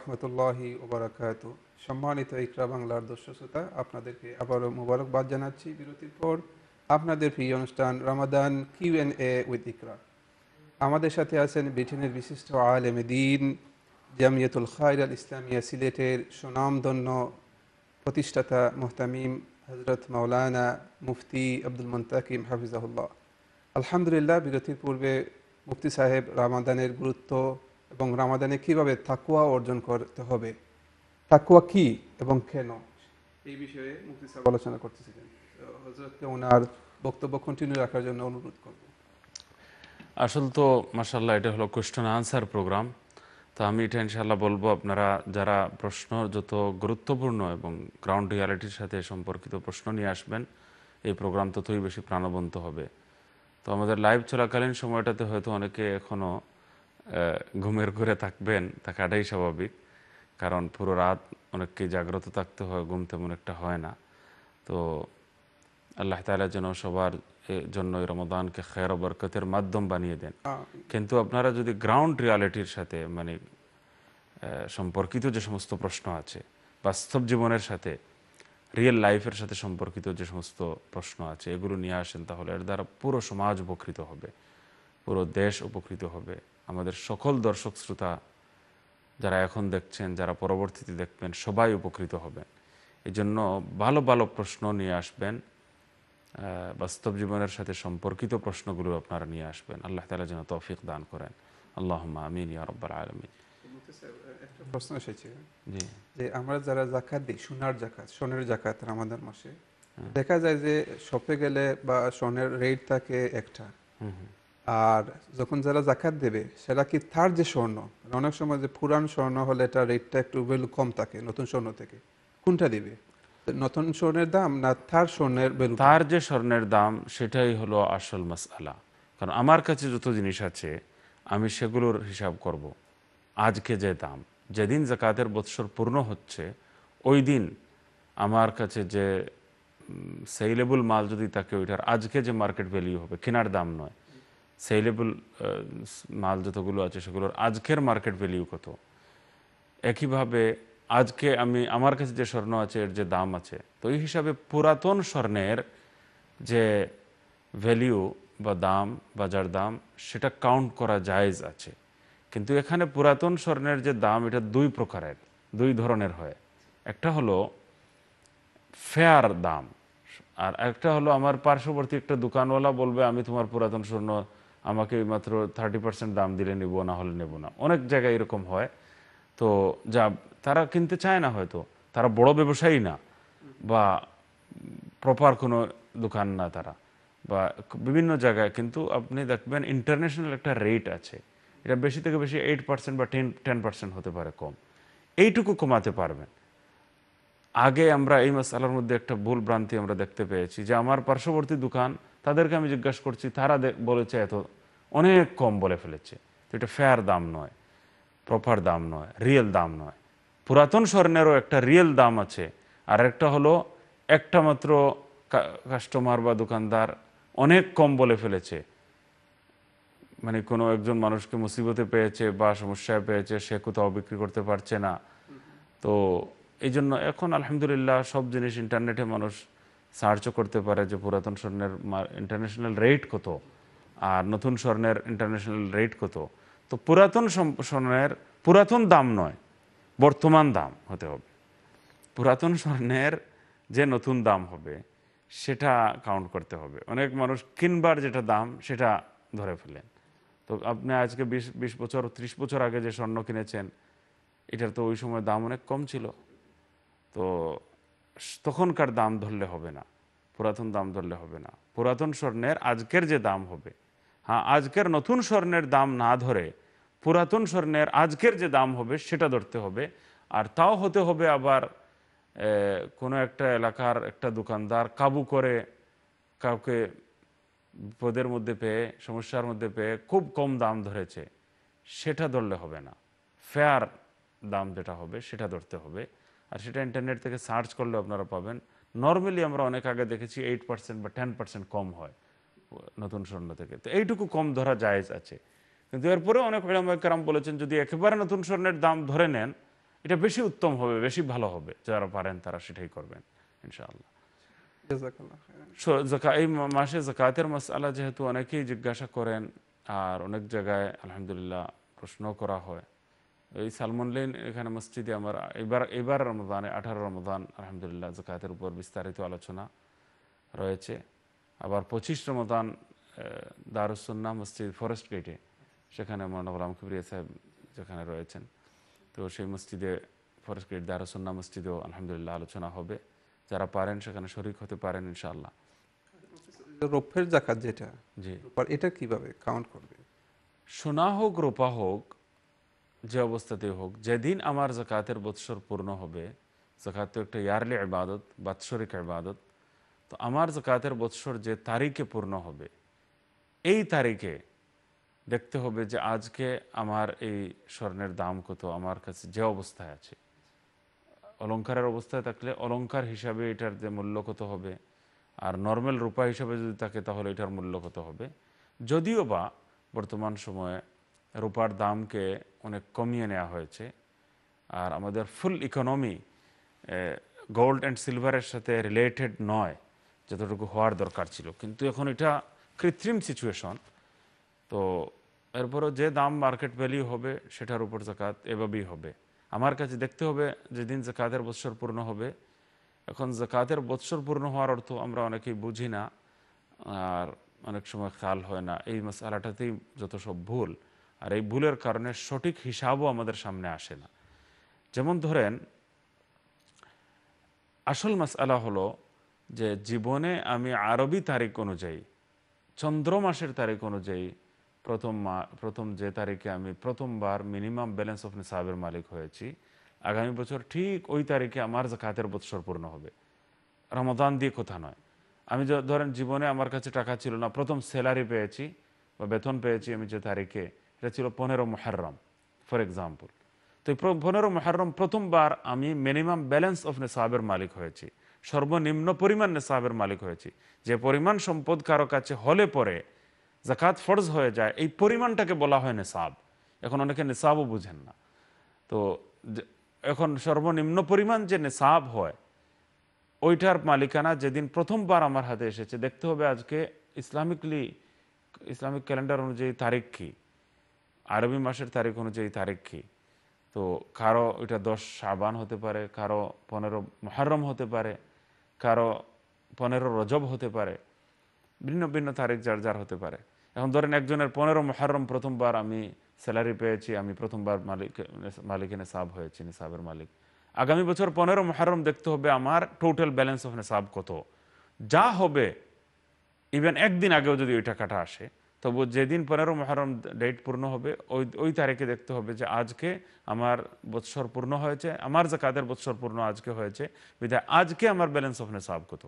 A: রহমতুল্লাহি ওবরাকাত সম্মানিত ইকরা বাংলার দর্শক আপনাদেরকে আবারও মোবারকবাদ জানাচ্ছি বিরতির পর আপনাদের প্রিয় অনুষ্ঠান Ramadan Q N A with Iqra আমাদের সাথে আছেন ব্রিটেনের বিশিষ্ট আলেম দিন জামিয়াতুল খায়র আল ইসলামিয়া সিলেটের সুনামধন্য প্রতিষ্ঠাতা মোহতামিম হজরত মৌলানা মুফতি আব্দুল মন্তাকিম হাফিজাহুল্লাহ আলহামদুলিল্লাহ বিরতির পূর্বে মুফতি সাহেব রামাদানের গুরুত্ব এবং রামাদানে কিভাবে থাকুয়া অর্জন করতে হবে থাকুয়া কি এবং কেন এই বিষয়ে মুক্তি সাহেব আলোচনা করতেছিলেন হজরতকে ওনার বক্তব্য কন্টিনিউ রাখার জন্য অনুরোধ করব
B: আসল তো মাসাল্লাহ এটা হলো কোয়েশ্চন আনসার প্রোগ্রাম তো আমি এটা ইনশাল্লাহ বলবো আপনারা যারা প্রশ্ন যত গুরুত্বপূর্ণ এবং গ্রাউন্ড রিয়ালিটির সাথে সম্পর্কিত প্রশ্ন নিয়ে আসবেন এই প্রোগ্রাম ততই বেশি প্রাণবন্ত হবে তো আমাদের লাইভ চলাকালীন সময়টাতে হয়তো অনেকে এখনও ঘুমের ঘুরে থাকবেন থাকাটাই স্বাভাবিক কারণ পুরো রাত অনেককে জাগ্রত থাকতে হয় ঘুম তেমন একটা হয় না তো আল্লাহ তালা যেন সবার জন্য রমদানকে খের বরকতের মাধ্যম বানিয়ে দেন কিন্তু আপনারা যদি গ্রাউন্ড রিয়ালিটির সাথে মানে সম্পর্কিত যে সমস্ত প্রশ্ন আছে বাস্তব জীবনের সাথে রিয়েল লাইফের সাথে সম্পর্কিত যে সমস্ত প্রশ্ন আছে এগুলো নিয়ে আসেন তাহলে এর দ্বারা পুরো সমাজ উপকৃত হবে পুরো দেশ উপকৃত হবে আমাদের সকল দর্শক শ্রোতা যারা এখন দেখছেন যারা পরবর্তীতে দেখবেন সবাই উপকৃত হবেন এই জন্য ভালো ভালো প্রশ্ন নিয়ে আসবেন বাস্তব জীবনের সাথে সম্পর্কিত প্রশ্নগুলো আপনারা নিয়ে আসবেন আল্লাহ তালা যেন তৌফিক দান করেন আল্লাহ আমিন ইয়া রব্বাল আলমিন
A: একটা প্রশ্ন এসেছে যে আমরা যারা
B: জাকাত দিই সোনার জাকাত সোনের জাকাত
A: রামাদান মাসে হ্যাঁ। দেখা যায় যে শপে গেলে বা সোনের রেট থাকে একটা আর যখন যারা জাকাত দেবে সেটা কি তার যে স্বর্ণ অনেক সময় যে পুরান স্বর্ণ হলে এটা রেটটা একটু ভ্যালু কম থাকে নতুন স্বর্ণ থেকে কোনটা দিবে
B: নতুন স্বর্ণের দাম না তার স্বর্ণের ভ্যালু তার যে স্বর্ণের দাম সেটাই হলো আসল মাসালা কারণ আমার কাছে যত জিনিস আছে আমি সেগুলোর হিসাব করব। আজকে যে দাম যেদিন জাকাতের বৎসর পূর্ণ হচ্ছে ওই দিন আমার কাছে যে সেইলেবল মাল যদি থাকে ওইটার আজকে যে মার্কেট ভ্যালিউ হবে কেনার দাম নয় সেলেবল uh, মাল যতগুলো আছে সেগুলোর আজকের মার্কেট ভ্যালিউ কত একইভাবে আজকে আমি আমার কাছে যে স্বর্ণ আছে এর যে দাম আছে তো এই হিসাবে পুরাতন স্বর্ণের যে ভ্যালিউ বা দাম বাজার দাম সেটা কাউন্ট করা জায়েজ আছে কিন্তু এখানে পুরাতন স্বর্ণের যে দাম এটা দুই প্রকারের দুই ধরনের হয় একটা হলো ফেয়ার দাম আর একটা হলো আমার পার্শ্ববর্তী একটা দোকানওয়ালা বলবে আমি তোমার পুরাতন স্বর্ণ আমাকে মাত্র থার্টি পার্সেন্ট দাম দিলে নেব না হলে নেব না অনেক জায়গায় এরকম হয় তো যা তারা কিনতে চায় না হয়তো তারা বড় ব্যবসায়ী না বা প্রপার কোনো দোকান না তারা বা বিভিন্ন জায়গায় কিন্তু আপনি দেখবেন ইন্টারন্যাশনাল একটা রেট আছে এটা বেশি থেকে বেশি এইট পার্সেন্ট বা টেন টেন পার্সেন্ট হতে পারে কম এইটুকু কমাতে পারবেন আগে আমরা এই মাসালার মধ্যে একটা ভুল ভ্রান্তি আমরা দেখতে পেয়েছি যে আমার পার্শ্ববর্তী দোকান তাদেরকে আমি জিজ্ঞাসা করছি তারা বলেছে এত অনেক কম বলে ফেলেছে তো এটা ফেয়ার দাম নয় প্রপার দাম নয় রিয়েল দাম নয় পুরাতন স্বর্ণেরও একটা রিয়েল দাম আছে আর একটা হলো একটা মাত্র কাস্টমার বা দোকানদার অনেক কম বলে ফেলেছে মানে কোনো একজন মানুষকে মুসিবতে পেয়েছে বা সমস্যায় পেয়েছে সে কোথাও বিক্রি করতে পারছে না তো এই জন্য এখন আলহামদুলিল্লাহ সব জিনিস ইন্টারনেটে মানুষ সার্চও করতে পারে যে পুরাতন স্বর্ণের ইন্টারন্যাশনাল রেট কত আর নতুন স্বর্ণের ইন্টারন্যাশনাল রেট কত তো পুরাতন স্বর্ণের পুরাতন দাম নয় বর্তমান দাম হতে হবে পুরাতন স্বর্ণের যে নতুন দাম হবে সেটা কাউন্ট করতে হবে অনেক মানুষ কিনবার যেটা দাম সেটা ধরে ফেলেন তো আপনি আজকে বিশ বিশ বছর ত্রিশ বছর আগে যে স্বর্ণ কিনেছেন এটার তো ওই সময় দাম অনেক কম ছিল তো তখনকার দাম ধরলে হবে না পুরাতন দাম ধরলে হবে না পুরাতন স্বর্ণের আজকের যে দাম হবে হ্যাঁ আজকের নতুন স্বর্ণের দাম না ধরে পুরাতন স্বর্ণের আজকের যে দাম হবে সেটা ধরতে হবে আর তাও হতে হবে আবার কোনো একটা এলাকার একটা দোকানদার কাবু করে কাউকে বিপদের মধ্যে পেয়ে সমস্যার মধ্যে পেয়ে খুব কম দাম ধরেছে সেটা ধরলে হবে না ফেয়ার দাম যেটা হবে সেটা ধরতে হবে আর সেটা ইন্টারনেট থেকে সার্চ করলে আপনারা পাবেন নর্মালি আমরা অনেক আগে দেখেছি এইট পার্সেন্ট বা টেন পার্সেন্ট কম হয় নতুন স্বর্ণ থেকে তো এইটুকু কম ধরা যায় আছে কিন্তু এরপরে অনেক ওলামাইকারাম বলেছেন যদি একেবারে নতুন স্বর্ণের দাম ধরে নেন এটা বেশি উত্তম হবে বেশি ভালো হবে যারা পারেন তারা সেটাই করবেন ইনশাআল্লাহ এই মাসে জাকাতের মাসালা যেহেতু অনেকেই জিজ্ঞাসা করেন আর অনেক জায়গায় আলহামদুলিল্লাহ প্রশ্ন করা হয় এই সালমন লেন এখানে মসজিদে আমার এবার এবার রমদানে আঠারো রমদান আলহামদুলিল্লাহ জাকাতের উপর বিস্তারিত আলোচনা রয়েছে আবার পঁচিশ রমদান দারুসন্না মসজিদ ফরেস্ট গেটে সেখানে আমার গোলাম কিবরিয়া সাহেব যেখানে রয়েছেন তো সেই মসজিদে ফরেস্ট গেট দারুসন্না মসজিদেও আলহামদুলিল্লাহ আলোচনা হবে যারা পারেন সেখানে শরিক হতে পারেন ইনশাল্লাহ রোপের জাকাত যেটা জি এটা কিভাবে কাউন্ট করবে সোনা হোক রোপা হোক যে অবস্থাতেই হোক যেদিন আমার জাকাতের বৎসর পূর্ণ হবে জাকাত একটা ইয়ারলি ইবাদত বাৎসরিক ইবাদত তো আমার জাকাতের বৎসর যে তারিখে পূর্ণ হবে এই তারিখে দেখতে হবে যে আজকে আমার এই স্বর্ণের দাম কত আমার কাছে যে অবস্থায় আছে অলঙ্কারের অবস্থায় থাকলে অলঙ্কার হিসাবে এটার যে মূল্য কত হবে আর নর্মাল রূপা হিসাবে যদি থাকে তাহলে এটার মূল্য কত হবে যদিও বা বর্তমান সময়ে রূপার দামকে অনেক কমিয়ে নেওয়া হয়েছে আর আমাদের ফুল ইকোনমি গোল্ড অ্যান্ড সিলভারের সাথে রিলেটেড নয় যতটুকু হওয়ার দরকার ছিল কিন্তু এখন এটা কৃত্রিম সিচুয়েশন তো এরপরও যে দাম মার্কেট ভ্যালিউ হবে সেটার উপর জাকাত এভাবেই হবে আমার কাছে দেখতে হবে যেদিন জাকাতের বৎসর পূর্ণ হবে এখন জাকাতের বৎসর পূর্ণ হওয়ার অর্থ আমরা অনেকেই বুঝি না আর অনেক সময় খেয়াল হয় না এই মশালাটাতেই যত সব ভুল আর এই ভুলের কারণে সঠিক হিসাবও আমাদের সামনে আসে না যেমন ধরেন আসল মাস আলা হলো যে জীবনে আমি আরবি তারিখ অনুযায়ী চন্দ্র মাসের তারিখ অনুযায়ী প্রথম প্রথম যে তারিখে আমি প্রথমবার মিনিমাম ব্যালেন্স অফ নিসাবের মালিক হয়েছি আগামী বছর ঠিক ওই তারিখে আমার জাকাতের বৎসর পূর্ণ হবে রমদান দিয়ে কথা নয় আমি ধরেন জীবনে আমার কাছে টাকা ছিল না প্রথম স্যালারি পেয়েছি বা বেতন পেয়েছি আমি যে তারিখে এটা ছিল পনেরো মোহরম ফর এক্সাম্পল তো পনেরো মোহরম প্রথমবার আমি মিনিমাম ব্যালেন্স অফ নেশাবের মালিক হয়েছি সর্বনিম্ন পরিমাণ নেশাবের মালিক হয়েছি যে পরিমাণ সম্পদ কারো কাছে হলে পরে জাকাত ফরজ হয়ে যায় এই পরিমাণটাকে বলা হয় নেশাব এখন অনেকে নেশাবও বুঝেন না তো এখন সর্বনিম্ন পরিমাণ যে নেশাব হয় ওইটার মালিকানা যেদিন প্রথমবার আমার হাতে এসেছে দেখতে হবে আজকে ইসলামিকলি ইসলামিক ক্যালেন্ডার অনুযায়ী তারিখ কী আরবি মাসের তারিখ অনুযায়ী তারিখ কি তো কারো এটা দশ সাবান হতে পারে কারো পনেরো মহারম হতে পারে কারো পনেরো রজব হতে পারে ভিন্ন ভিন্ন তারিখ যার যার হতে পারে এখন ধরেন একজনের পনেরো মহারম প্রথমবার আমি স্যালারি পেয়েছি আমি প্রথমবার মালিক মালিক সাব হয়েছি নিসাবের মালিক আগামী বছর পনেরো মহারম দেখতে হবে আমার টোটাল ব্যালেন্স অফ নিসাব কত যা হবে ইভেন একদিন আগেও যদি ওই টাকাটা আসে তবু যেদিন পনেরো মহরম ডেট পূর্ণ হবে ওই ওই তারিখে দেখতে হবে যে আজকে আমার বৎসর পূর্ণ হয়েছে আমার যে কাদের বৎসর পূর্ণ আজকে হয়েছে বিধায় আজকে আমার ব্যালেন্স অফ নেশাব কত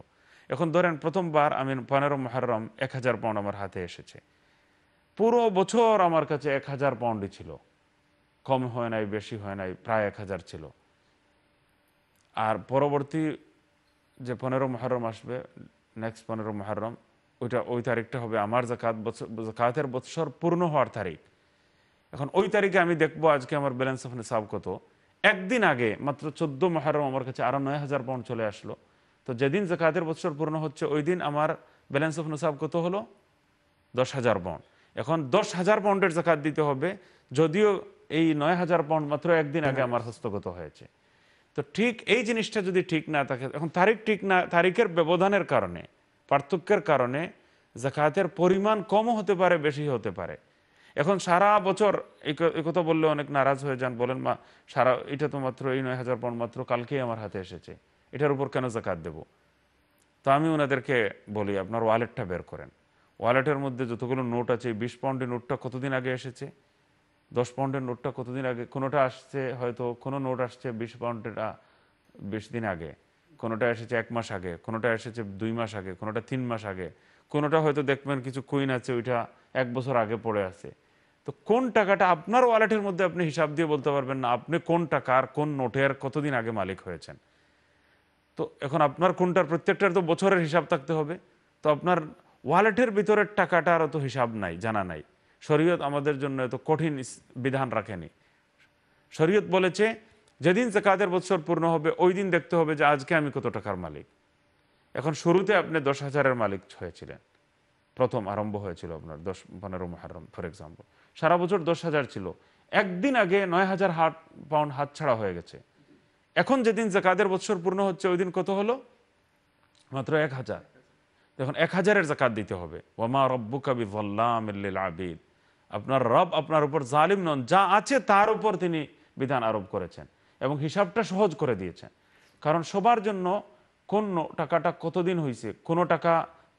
B: এখন ধরেন প্রথমবার আমি পনেরো মহরম এক হাজার পাউন্ড আমার হাতে এসেছে পুরো বছর আমার কাছে এক হাজার পাউন্ডই ছিল কম হয় নাই বেশি হয় নাই প্রায় এক হাজার ছিল আর পরবর্তী যে পনেরো মহরম আসবে নেক্সট পনেরো মহরম ওইটা ওই তারিখটা হবে আমার জাকাত বছর জাকাতের বৎসর পূর্ণ হওয়ার তারিখ এখন ওই তারিখে আমি দেখবো আজকে আমার ব্যালেন্স অফ নিসাব কত একদিন আগে মাত্র চোদ্দ মহারম আমার কাছে আরও নয় হাজার পাউন্ড চলে আসলো তো যেদিন জাকাতের বৎসর পূর্ণ হচ্ছে ওই দিন আমার ব্যালেন্স অফ নিসাব কত হলো দশ হাজার পাউন্ড এখন দশ হাজার পাউন্ডের জাকাত দিতে হবে যদিও এই নয় হাজার পাউন্ড মাত্র একদিন আগে আমার হস্তগত হয়েছে তো ঠিক এই জিনিসটা যদি ঠিক না থাকে এখন তারিখ ঠিক না তারিখের ব্যবধানের কারণে পার্থক্যের কারণে জাকাতের পরিমাণ কমও হতে পারে বেশি হতে পারে এখন সারা বছর এই কথা বললে অনেক নারাজ হয়ে যান বলেন মা সারা এটা তো মাত্র এই নয় হাজার পাউন্ড মাত্র কালকেই আমার হাতে এসেছে এটার উপর কেন জাকাত দেব তো আমি ওনাদেরকে বলি আপনার ওয়ালেটটা বের করেন ওয়ালেটের মধ্যে যতগুলো নোট আছে বিশ পাউন্ডের নোটটা কতদিন আগে এসেছে দশ পাউন্ডের নোটটা কতদিন আগে কোনোটা আসছে হয়তো কোনো নোট আসছে বিশ পাউন্ডেরটা বিশ দিন আগে কোনোটা এসেছে এক মাস আগে কোনোটা এসেছে দুই মাস আগে কোনোটা তিন মাস আগে কোনোটা হয়তো দেখবেন কিছু কুইন আছে ওইটা এক বছর আগে পড়ে আছে তো কোন টাকাটা আপনার ওয়ালেটের মধ্যে আপনি হিসাব দিয়ে বলতে পারবেন না আপনি কোন টাকার কোন নোটের কতদিন আগে মালিক হয়েছেন তো এখন আপনার কোনটার প্রত্যেকটার তো বছরের হিসাব থাকতে হবে তো আপনার ওয়ালেটের ভিতরের টাকাটার অত হিসাব নাই জানা নাই শরীয়ত আমাদের জন্য এত কঠিন বিধান রাখেনি শরীয়ত বলেছে যেদিন জাকাতের বৎসর পূর্ণ হবে ওই দিন দেখতে হবে যে আজকে আমি কত টাকার মালিক এখন শুরুতে আপনি দশ হাজারের মালিক হয়েছিলেন প্রথম আরম্ভ হয়েছিল আপনার দশ পনেরো মহারম ফর এক্সাম্পল সারা বছর দশ হাজার ছিল একদিন আগে নয় হাজার হাট পাউন্ড হাত ছাড়া হয়ে গেছে এখন যেদিন জাকাতের বৎসর পূর্ণ হচ্ছে ওই দিন কত হলো মাত্র এক হাজার তখন এক হাজারের জাকাত দিতে হবে ওমা রব্বু কবি আবিদ আপনার রব আপনার উপর জালিম নন যা আছে তার উপর তিনি বিধান আরোপ করেছেন এবং হিসাবটা সহজ করে দিয়েছেন কারণ সবার জন্য কোন টাকাটা কতদিন হয়েছে কোনো টাকা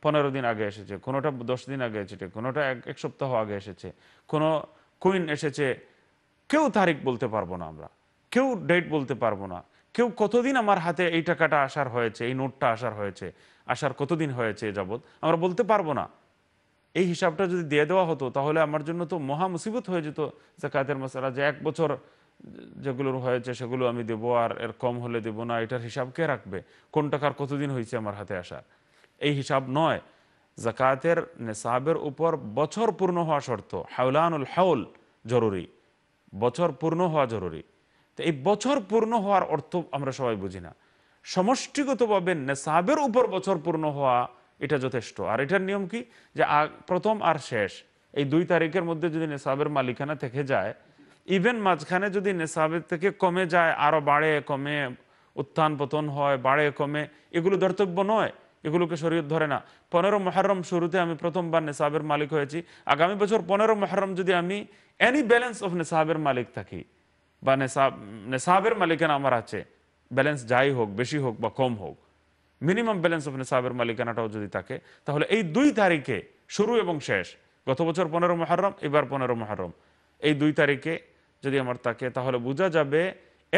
B: পনেরো দিন আগে এসেছে কোনোটা দশ দিন আগে এসেছে কোনোটা এক এক সপ্তাহ আগে এসেছে কোনো কুইন এসেছে কেউ তারিখ বলতে পারবো না আমরা কেউ ডেট বলতে পারবো না কেউ কতদিন আমার হাতে এই টাকাটা আসার হয়েছে এই নোটটা আসার হয়েছে আসার কতদিন হয়েছে যাবৎ আমরা বলতে পারবো না এই হিসাবটা যদি দিয়ে দেওয়া হতো তাহলে আমার জন্য তো মহা মুসিবত হয়ে যেত যে কায়দের মশলা যে এক বছর যেগুলোর হয়েছে সেগুলো আমি দেবো আর এর কম হলে দেবো না এটার হিসাব কে রাখবে কোন টাকার কতদিন হয়েছে আমার হাতে আসার এই হিসাব নয় জাকাতের নেশাবের উপর বছর পূর্ণ হওয়া শর্ত হাউলানুল হাউল জরুরি বছর পূর্ণ হওয়া জরুরি তো এই বছর পূর্ণ হওয়ার অর্থ আমরা সবাই বুঝি না সমষ্টিগতভাবে নেশাবের উপর বছর পূর্ণ হওয়া এটা যথেষ্ট আর এটার নিয়ম কি যে প্রথম আর শেষ এই দুই তারিখের মধ্যে যদি নেশাবের মালিকানা থেকে যায় ইভেন মাঝখানে যদি নেশাবের থেকে কমে যায় আরো বাড়ে কমে উত্থান পতন হয় বাড়ে কমে এগুলো ধর্তব্য নয় এগুলোকে শরীর ধরে না পনেরো মহরম শুরুতে আমি প্রথমবার নেশাবের মালিক হয়েছি আগামী বছর পনেরো মহরম যদি আমি এনি ব্যালেন্স অফ নেশাবের মালিক থাকি বা নেশাব নেশাবের মালিকানা আমার আছে ব্যালেন্স যাই হোক বেশি হোক বা কম হোক মিনিমাম ব্যালেন্স অফ নেশাবের মালিকানাটাও যদি থাকে তাহলে এই দুই তারিখে শুরু এবং শেষ গত বছর পনেরো মহরম এবার পনেরো মহরম এই দুই তারিখে যদি আমার তাকে তাহলে বোঝা যাবে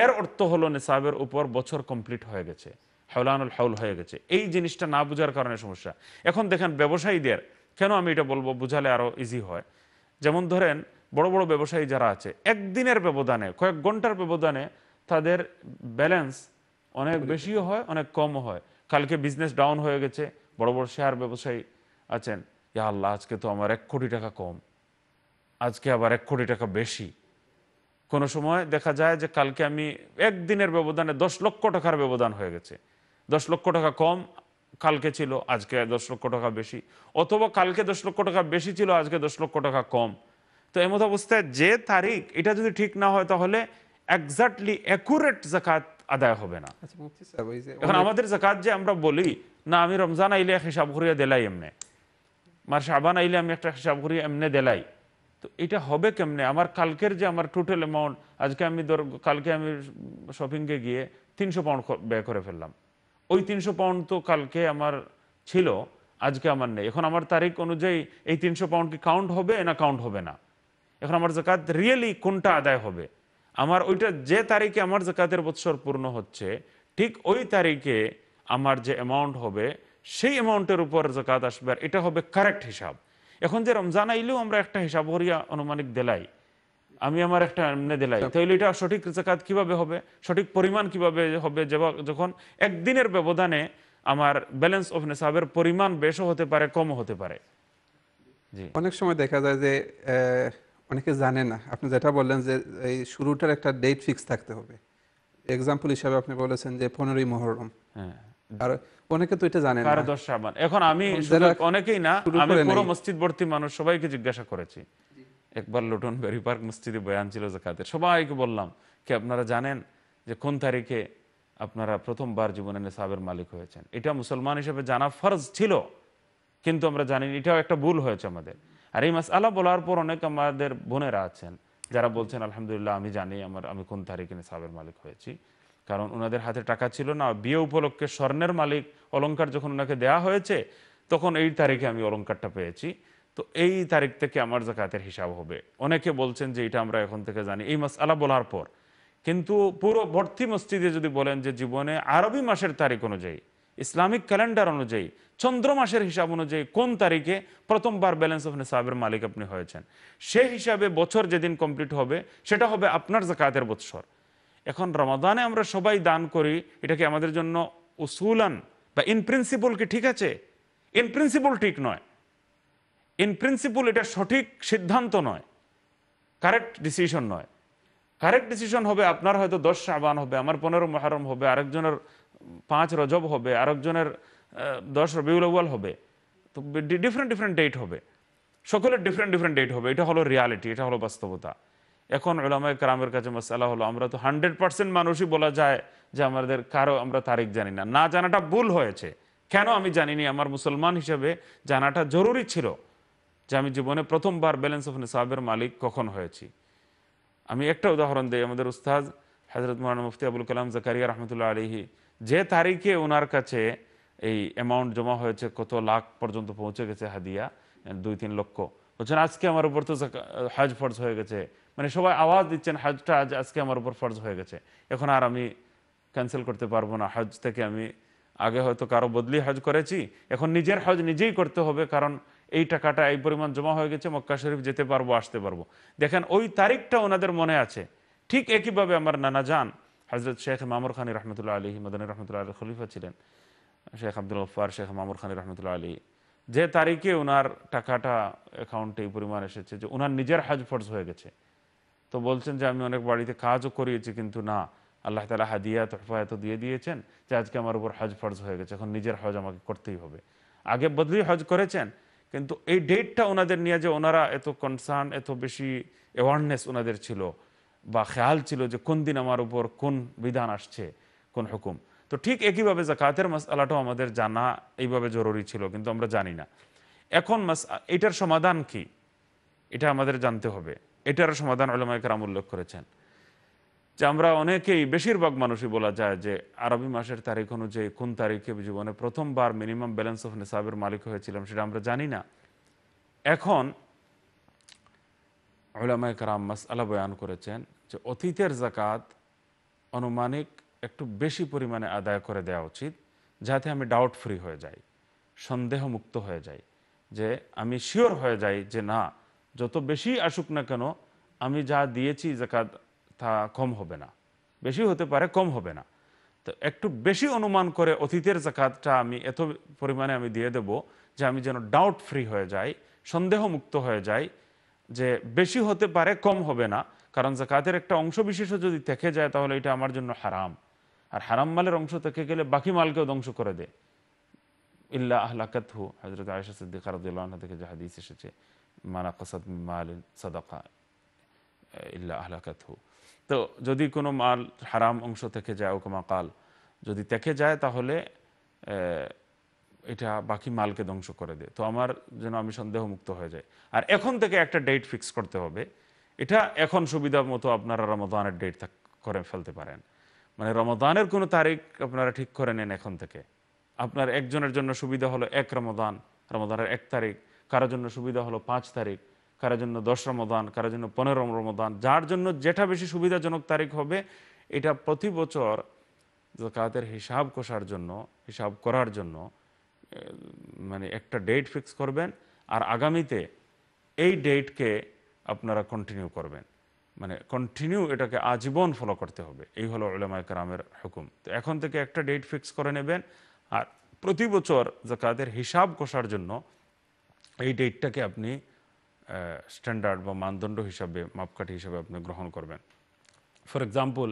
B: এর অর্থ হলো নিসাবের উপর বছর কমপ্লিট হয়ে গেছে হেউলানুল হাউল হয়ে গেছে এই জিনিসটা না বোঝার কারণে সমস্যা এখন দেখেন ব্যবসায়ীদের কেন আমি এটা বলবো বুঝালে আরও ইজি হয় যেমন ধরেন বড় বড় ব্যবসায়ী যারা আছে একদিনের ব্যবধানে কয়েক ঘন্টার ব্যবধানে তাদের ব্যালেন্স অনেক বেশিও হয় অনেক কমও হয় কালকে বিজনেস ডাউন হয়ে গেছে বড় বড় শেয়ার ব্যবসায়ী আছেন ইয়া আল্লাহ আজকে তো আমার এক কোটি টাকা কম আজকে আবার এক কোটি টাকা বেশি কোনো সময় দেখা যায় যে কালকে আমি একদিনের ব্যবধানে দশ লক্ষ টাকার ব্যবধান হয়ে গেছে দশ লক্ষ টাকা কম কালকে ছিল আজকে দশ লক্ষ টাকা বেশি অথবা কালকে দশ লক্ষ টাকা বেশি ছিল আজকে দশ লক্ষ টাকা কম তো এমত অবস্থায় যে তারিখ এটা যদি ঠিক না হয় তাহলে একজাক্টলি অ্যাকুরেট জাকাত আদায় হবে না আচ্ছা, এখন আমাদের জাকাত যে আমরা বলি না আমি রমজান আইলে হিসাব করিয়া দিলাই এমনে মার সাবান আইলে আমি একটা হিসাব করিয়া এমনে দিলাই তো এটা হবে কেমনে আমার কালকের যে আমার টোটাল অ্যামাউন্ট আজকে আমি ধর কালকে আমি শপিংয়ে গিয়ে তিনশো পাউন্ড ব্যয় করে ফেললাম ওই তিনশো পাউন্ড তো কালকে আমার ছিল আজকে আমার নেই এখন আমার তারিখ অনুযায়ী এই তিনশো পাউন্ড কি কাউন্ট হবে না কাউন্ট হবে না এখন আমার জাকাত রিয়েলি কোনটা আদায় হবে আমার ওইটা যে তারিখে আমার জাকাতের বৎসর পূর্ণ হচ্ছে ঠিক ওই তারিখে আমার যে অ্যামাউন্ট হবে সেই অ্যামাউন্টের উপর জাকাত আসবে আর এটা হবে কারেক্ট হিসাব এখন যে রমজান আইলেও আমরা একটা হিসাব করিয়া আনুমানিক দেলাই আমি আমার একটা এমনি দিলাই আচ্ছা। তাহলে এটা সঠিক জাকাত কিভাবে হবে সঠিক পরিমাণ কিভাবে হবে যখন একদিনের ব্যবধানে আমার ব্যালেন্স অফ নেশাবের পরিমাণ বেশও হতে পারে কমও হতে পারে অনেক সময়
A: দেখা যায় যে অনেকে জানে না আপনি যেটা বললেন যে এই শুরুটার একটা ডেট ফিক্স থাকতে হবে এক্সাম্পল হিসাবে আপনি বলেছেন যে পনেরোই মহরম হ্যাঁ। আর অনেকে তো এটা জানে এখন আমি অনেকেই না আমি পুরো
B: মসজিদ ভর্তি মানুষ সবাইকে জিজ্ঞাসা করেছি একবার লুটন বেরি পার্ক মসজিদে বয়ান ছিল যে খাদের সবাইকে বললাম কি আপনারা জানেন যে কোন তারিখে আপনারা প্রথমবার জীবনে নেশাবের মালিক হয়েছেন এটা মুসলমান হিসেবে জানা ফরজ ছিল কিন্তু আমরা জানি এটাও একটা ভুল হয়েছে আমাদের আর এই মাস আলা বলার পর অনেক আমাদের বোনেরা আছেন যারা বলছেন আলহামদুলিল্লাহ আমি জানি আমার আমি কোন তারিখে নেশাবের মালিক হয়েছি কারণ ওনাদের হাতে টাকা ছিল না বিয়ে উপলক্ষে স্বর্ণের মালিক অলঙ্কার যখন ওনাকে দেয়া হয়েছে তখন এই তারিখে আমি অলঙ্কারটা পেয়েছি তো এই তারিখ থেকে আমার জাকাতের হিসাব হবে অনেকে বলছেন যে এটা আমরা এখন থেকে জানি এই মাস আলা বলার পর কিন্তু পুরো ভর্তি মসজিদে যদি বলেন যে জীবনে আরবি মাসের তারিখ অনুযায়ী ইসলামিক ক্যালেন্ডার অনুযায়ী চন্দ্র মাসের হিসাব অনুযায়ী কোন তারিখে প্রথমবার ব্যালেন্স অফ নিসাবের মালিক আপনি হয়েছেন সে হিসাবে বছর যেদিন কমপ্লিট হবে সেটা হবে আপনার জাকায়াতের বৎসর এখন রমাদানে আমরা সবাই দান করি এটাকে আমাদের জন্য উসুলান বা ইন প্রিন্সিপল কি ঠিক আছে ইন প্রিন্সিপল ঠিক নয় ইন প্রিন্সিপল এটা সঠিক সিদ্ধান্ত নয় কারেক্ট ডিসিশন নয় কারেক্ট ডিসিশন হবে আপনার হয়তো দশ সাবান হবে আমার পনেরো মহারম হবে আরেকজনের পাঁচ রজব হবে আরেকজনের দশ রবিউল হবে তো ডিফারেন্ট ডিফারেন্ট ডেট হবে সকলের ডিফারেন্ট ডিফারেন্ট ডেট হবে এটা হলো রিয়ালিটি এটা হলো বাস্তবতা এখন ওলামায় কারামের কাছে মশালা হলো আমরা তো হান্ড্রেড পার্সেন্ট মানুষই বলা যায় যে আমাদের কারো আমরা তারিখ জানি না না জানাটা ভুল হয়েছে কেন আমি জানিনি আমার মুসলমান হিসেবে জানাটা জরুরি ছিল যে আমি জীবনে প্রথমবার ব্যালেন্স অফ নিসাবের মালিক কখন হয়েছি আমি একটা উদাহরণ দিই আমাদের উস্তাদ হজরত মোহান মুফতি আবুল কালাম জাকারিয়া রহমতুল্লাহ আলহি যে তারিখে ওনার কাছে এই অ্যামাউন্ট জমা হয়েছে কত লাখ পর্যন্ত পৌঁছে গেছে হাদিয়া দুই তিন লক্ষ বলছেন আজকে আমার উপর তো হজ ফর্জ হয়ে গেছে মানে সবাই আওয়াজ দিচ্ছেন হজটা আজ আজকে আমার উপর ফরজ হয়ে গেছে এখন আর আমি ক্যান্সেল করতে পারবো না হজ থেকে আমি আগে হয়তো কারো বদলি হজ করেছি এখন নিজের হজ নিজেই করতে হবে কারণ এই টাকাটা এই পরিমাণ জমা হয়ে গেছে মক্কা শরীফ যেতে পারবো আসতে পারবো দেখেন ওই তারিখটা ওনাদের মনে আছে ঠিক একইভাবে আমার নানা যান হজরত শেখ মামুর খানি রহমতুল্লাহ আলী মদানী রহমতুল্লাহ আলী খলিফা ছিলেন শেখ আব্দুল গফার শেখ মামুর খানি রহমতুল্লাহ আলী যে তারিখে ওনার টাকাটা অ্যাকাউন্টে এই পরিমাণ এসেছে যে ওনার নিজের হজ ফরজ হয়ে গেছে তো বলছেন যে আমি অনেক বাড়িতে কাজও করিয়েছি কিন্তু না আল্লাহ তালা হাদিয়া তোফা এত দিয়ে দিয়েছেন যে আজকে আমার উপর হজ ফর্জ হয়ে গেছে এখন নিজের হজ আমাকে করতেই হবে আগে বদলি হজ করেছেন কিন্তু এই ডেটটা ওনাদের নিয়ে যে ওনারা এত কনসার্ন এত বেশি অ্যাওয়ারনেস ওনাদের ছিল বা খেয়াল ছিল যে কোন দিন আমার উপর কোন বিধান আসছে কোন হুকুম তো ঠিক একইভাবে জাকাতের আলাটাও আমাদের জানা এইভাবে জরুরি ছিল কিন্তু আমরা জানি না এখন মাস এটার সমাধান কি এটা আমাদের জানতে হবে এটারও সমাধান ওলামাইকরাম উল্লেখ করেছেন যে আমরা অনেকেই বেশিরভাগ মানুষই বলা যায় যে আরবি মাসের তারিখ অনুযায়ী কোন তারিখে জীবনে প্রথমবার মিনিমাম ব্যালেন্স অফ নিসাবের মালিক হয়েছিলাম সেটা আমরা জানি না এখন আলামায় কারাম মাস আলা বয়ান করেছেন যে অতীতের জাকাত অনুমানিক একটু বেশি পরিমাণে আদায় করে দেওয়া উচিত যাতে আমি ডাউট ফ্রি হয়ে যাই সন্দেহ মুক্ত হয়ে যাই যে আমি শিওর হয়ে যাই যে না যত বেশি আসুক না কেন আমি যা দিয়েছি জাকাত তা কম হবে না বেশি হতে পারে কম হবে না তো একটু বেশি অনুমান করে অতীতের জাকাতটা আমি এত পরিমাণে আমি দিয়ে দেব যে আমি যেন ডাউট ফ্রি হয়ে যাই সন্দেহমুক্ত হয়ে যাই যে বেশি হতে পারে কম হবে না কারণ জাকাতের একটা অংশ বিশেষ যদি থেকে যায় তাহলে এটা আমার জন্য হারাম আর হারাম মালের অংশ থেকে গেলে বাকি মালকেও ধ্বংস করে দেয় ইল্লা আহ্লাকাত হু হজরত আয়সা সিদ্দিকার থেকে যে হাদিস এসেছে মা নাকাসাদ তো যদি কোনো মাল হারাম অংশ থেকে যায় ওকমা কাল যদি থেকে যায় তাহলে এটা বাকি মালকে ধ্বংস করে দেয় তো আমার যেন আমি সন্দেহ মুক্ত হয়ে যাই আর এখন থেকে একটা ডেট ফিক্স করতে হবে এটা এখন সুবিধা মতো আপনারা রমদানের ডেট করে ফেলতে পারেন মানে রমদানের কোনো তারিখ আপনারা ঠিক করে নেন এখন থেকে আপনার একজনের জন্য সুবিধা হলো এক রমদান রমদানের এক তারিখ কারোর জন্য সুবিধা হলো পাঁচ তারিখ কারোর জন্য দশ রমদান কারোর জন্য পনেরো রমদান যার জন্য যেটা বেশি সুবিধাজনক তারিখ হবে এটা প্রতি বছর জাকাতের হিসাব কষার জন্য হিসাব করার জন্য মানে একটা ডেট ফিক্স করবেন আর আগামীতে এই ডেটকে আপনারা কন্টিনিউ করবেন মানে কন্টিনিউ এটাকে আজীবন ফলো করতে হবে এই হলো ওলামা কারামের হুকুম তো এখন থেকে একটা ডেট ফিক্স করে নেবেন আর প্রতি বছর কাদের হিসাব কষার জন্য এই ডেটটাকে আপনি স্ট্যান্ডার্ড বা মানদণ্ড হিসাবে মাপকাঠি হিসাবে আপনি গ্রহণ করবেন ফর এক্সাম্পল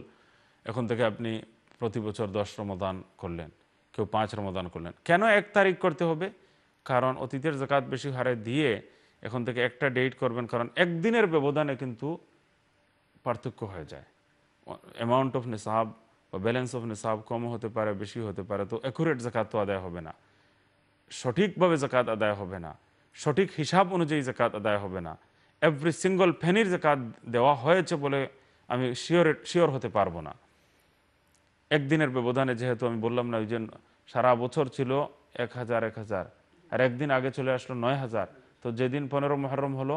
B: এখন থেকে আপনি প্রতি বছর দশ রমদান করলেন কেউ পাঁচ রমদান করলেন কেন এক তারিখ করতে হবে কারণ অতীতের জাকাত বেশি হারে দিয়ে এখন থেকে একটা ডেট করবেন কারণ একদিনের ব্যবধানে কিন্তু পার্থক্য হয়ে যায় অ্যামাউন্ট অফ নেশাব বা ব্যালেন্স অফ নেশাব কম হতে পারে বেশি হতে পারে তো অ্যাকুরেট জাকাত তো আদায় হবে না সঠিকভাবে জাকাত আদায় হবে না সঠিক হিসাব অনুযায়ী জাকাত আদায় হবে না এভরি সিঙ্গল ফ্যানির জাকাত দেওয়া হয়েছে বলে আমি শিওর শিওর হতে পারবো না একদিনের ব্যবধানে যেহেতু আমি বললাম না ওই যে সারা বছর ছিল এক হাজার এক হাজার আর একদিন আগে চলে আসলো নয় হাজার তো যেদিন পনেরো মহরম হলো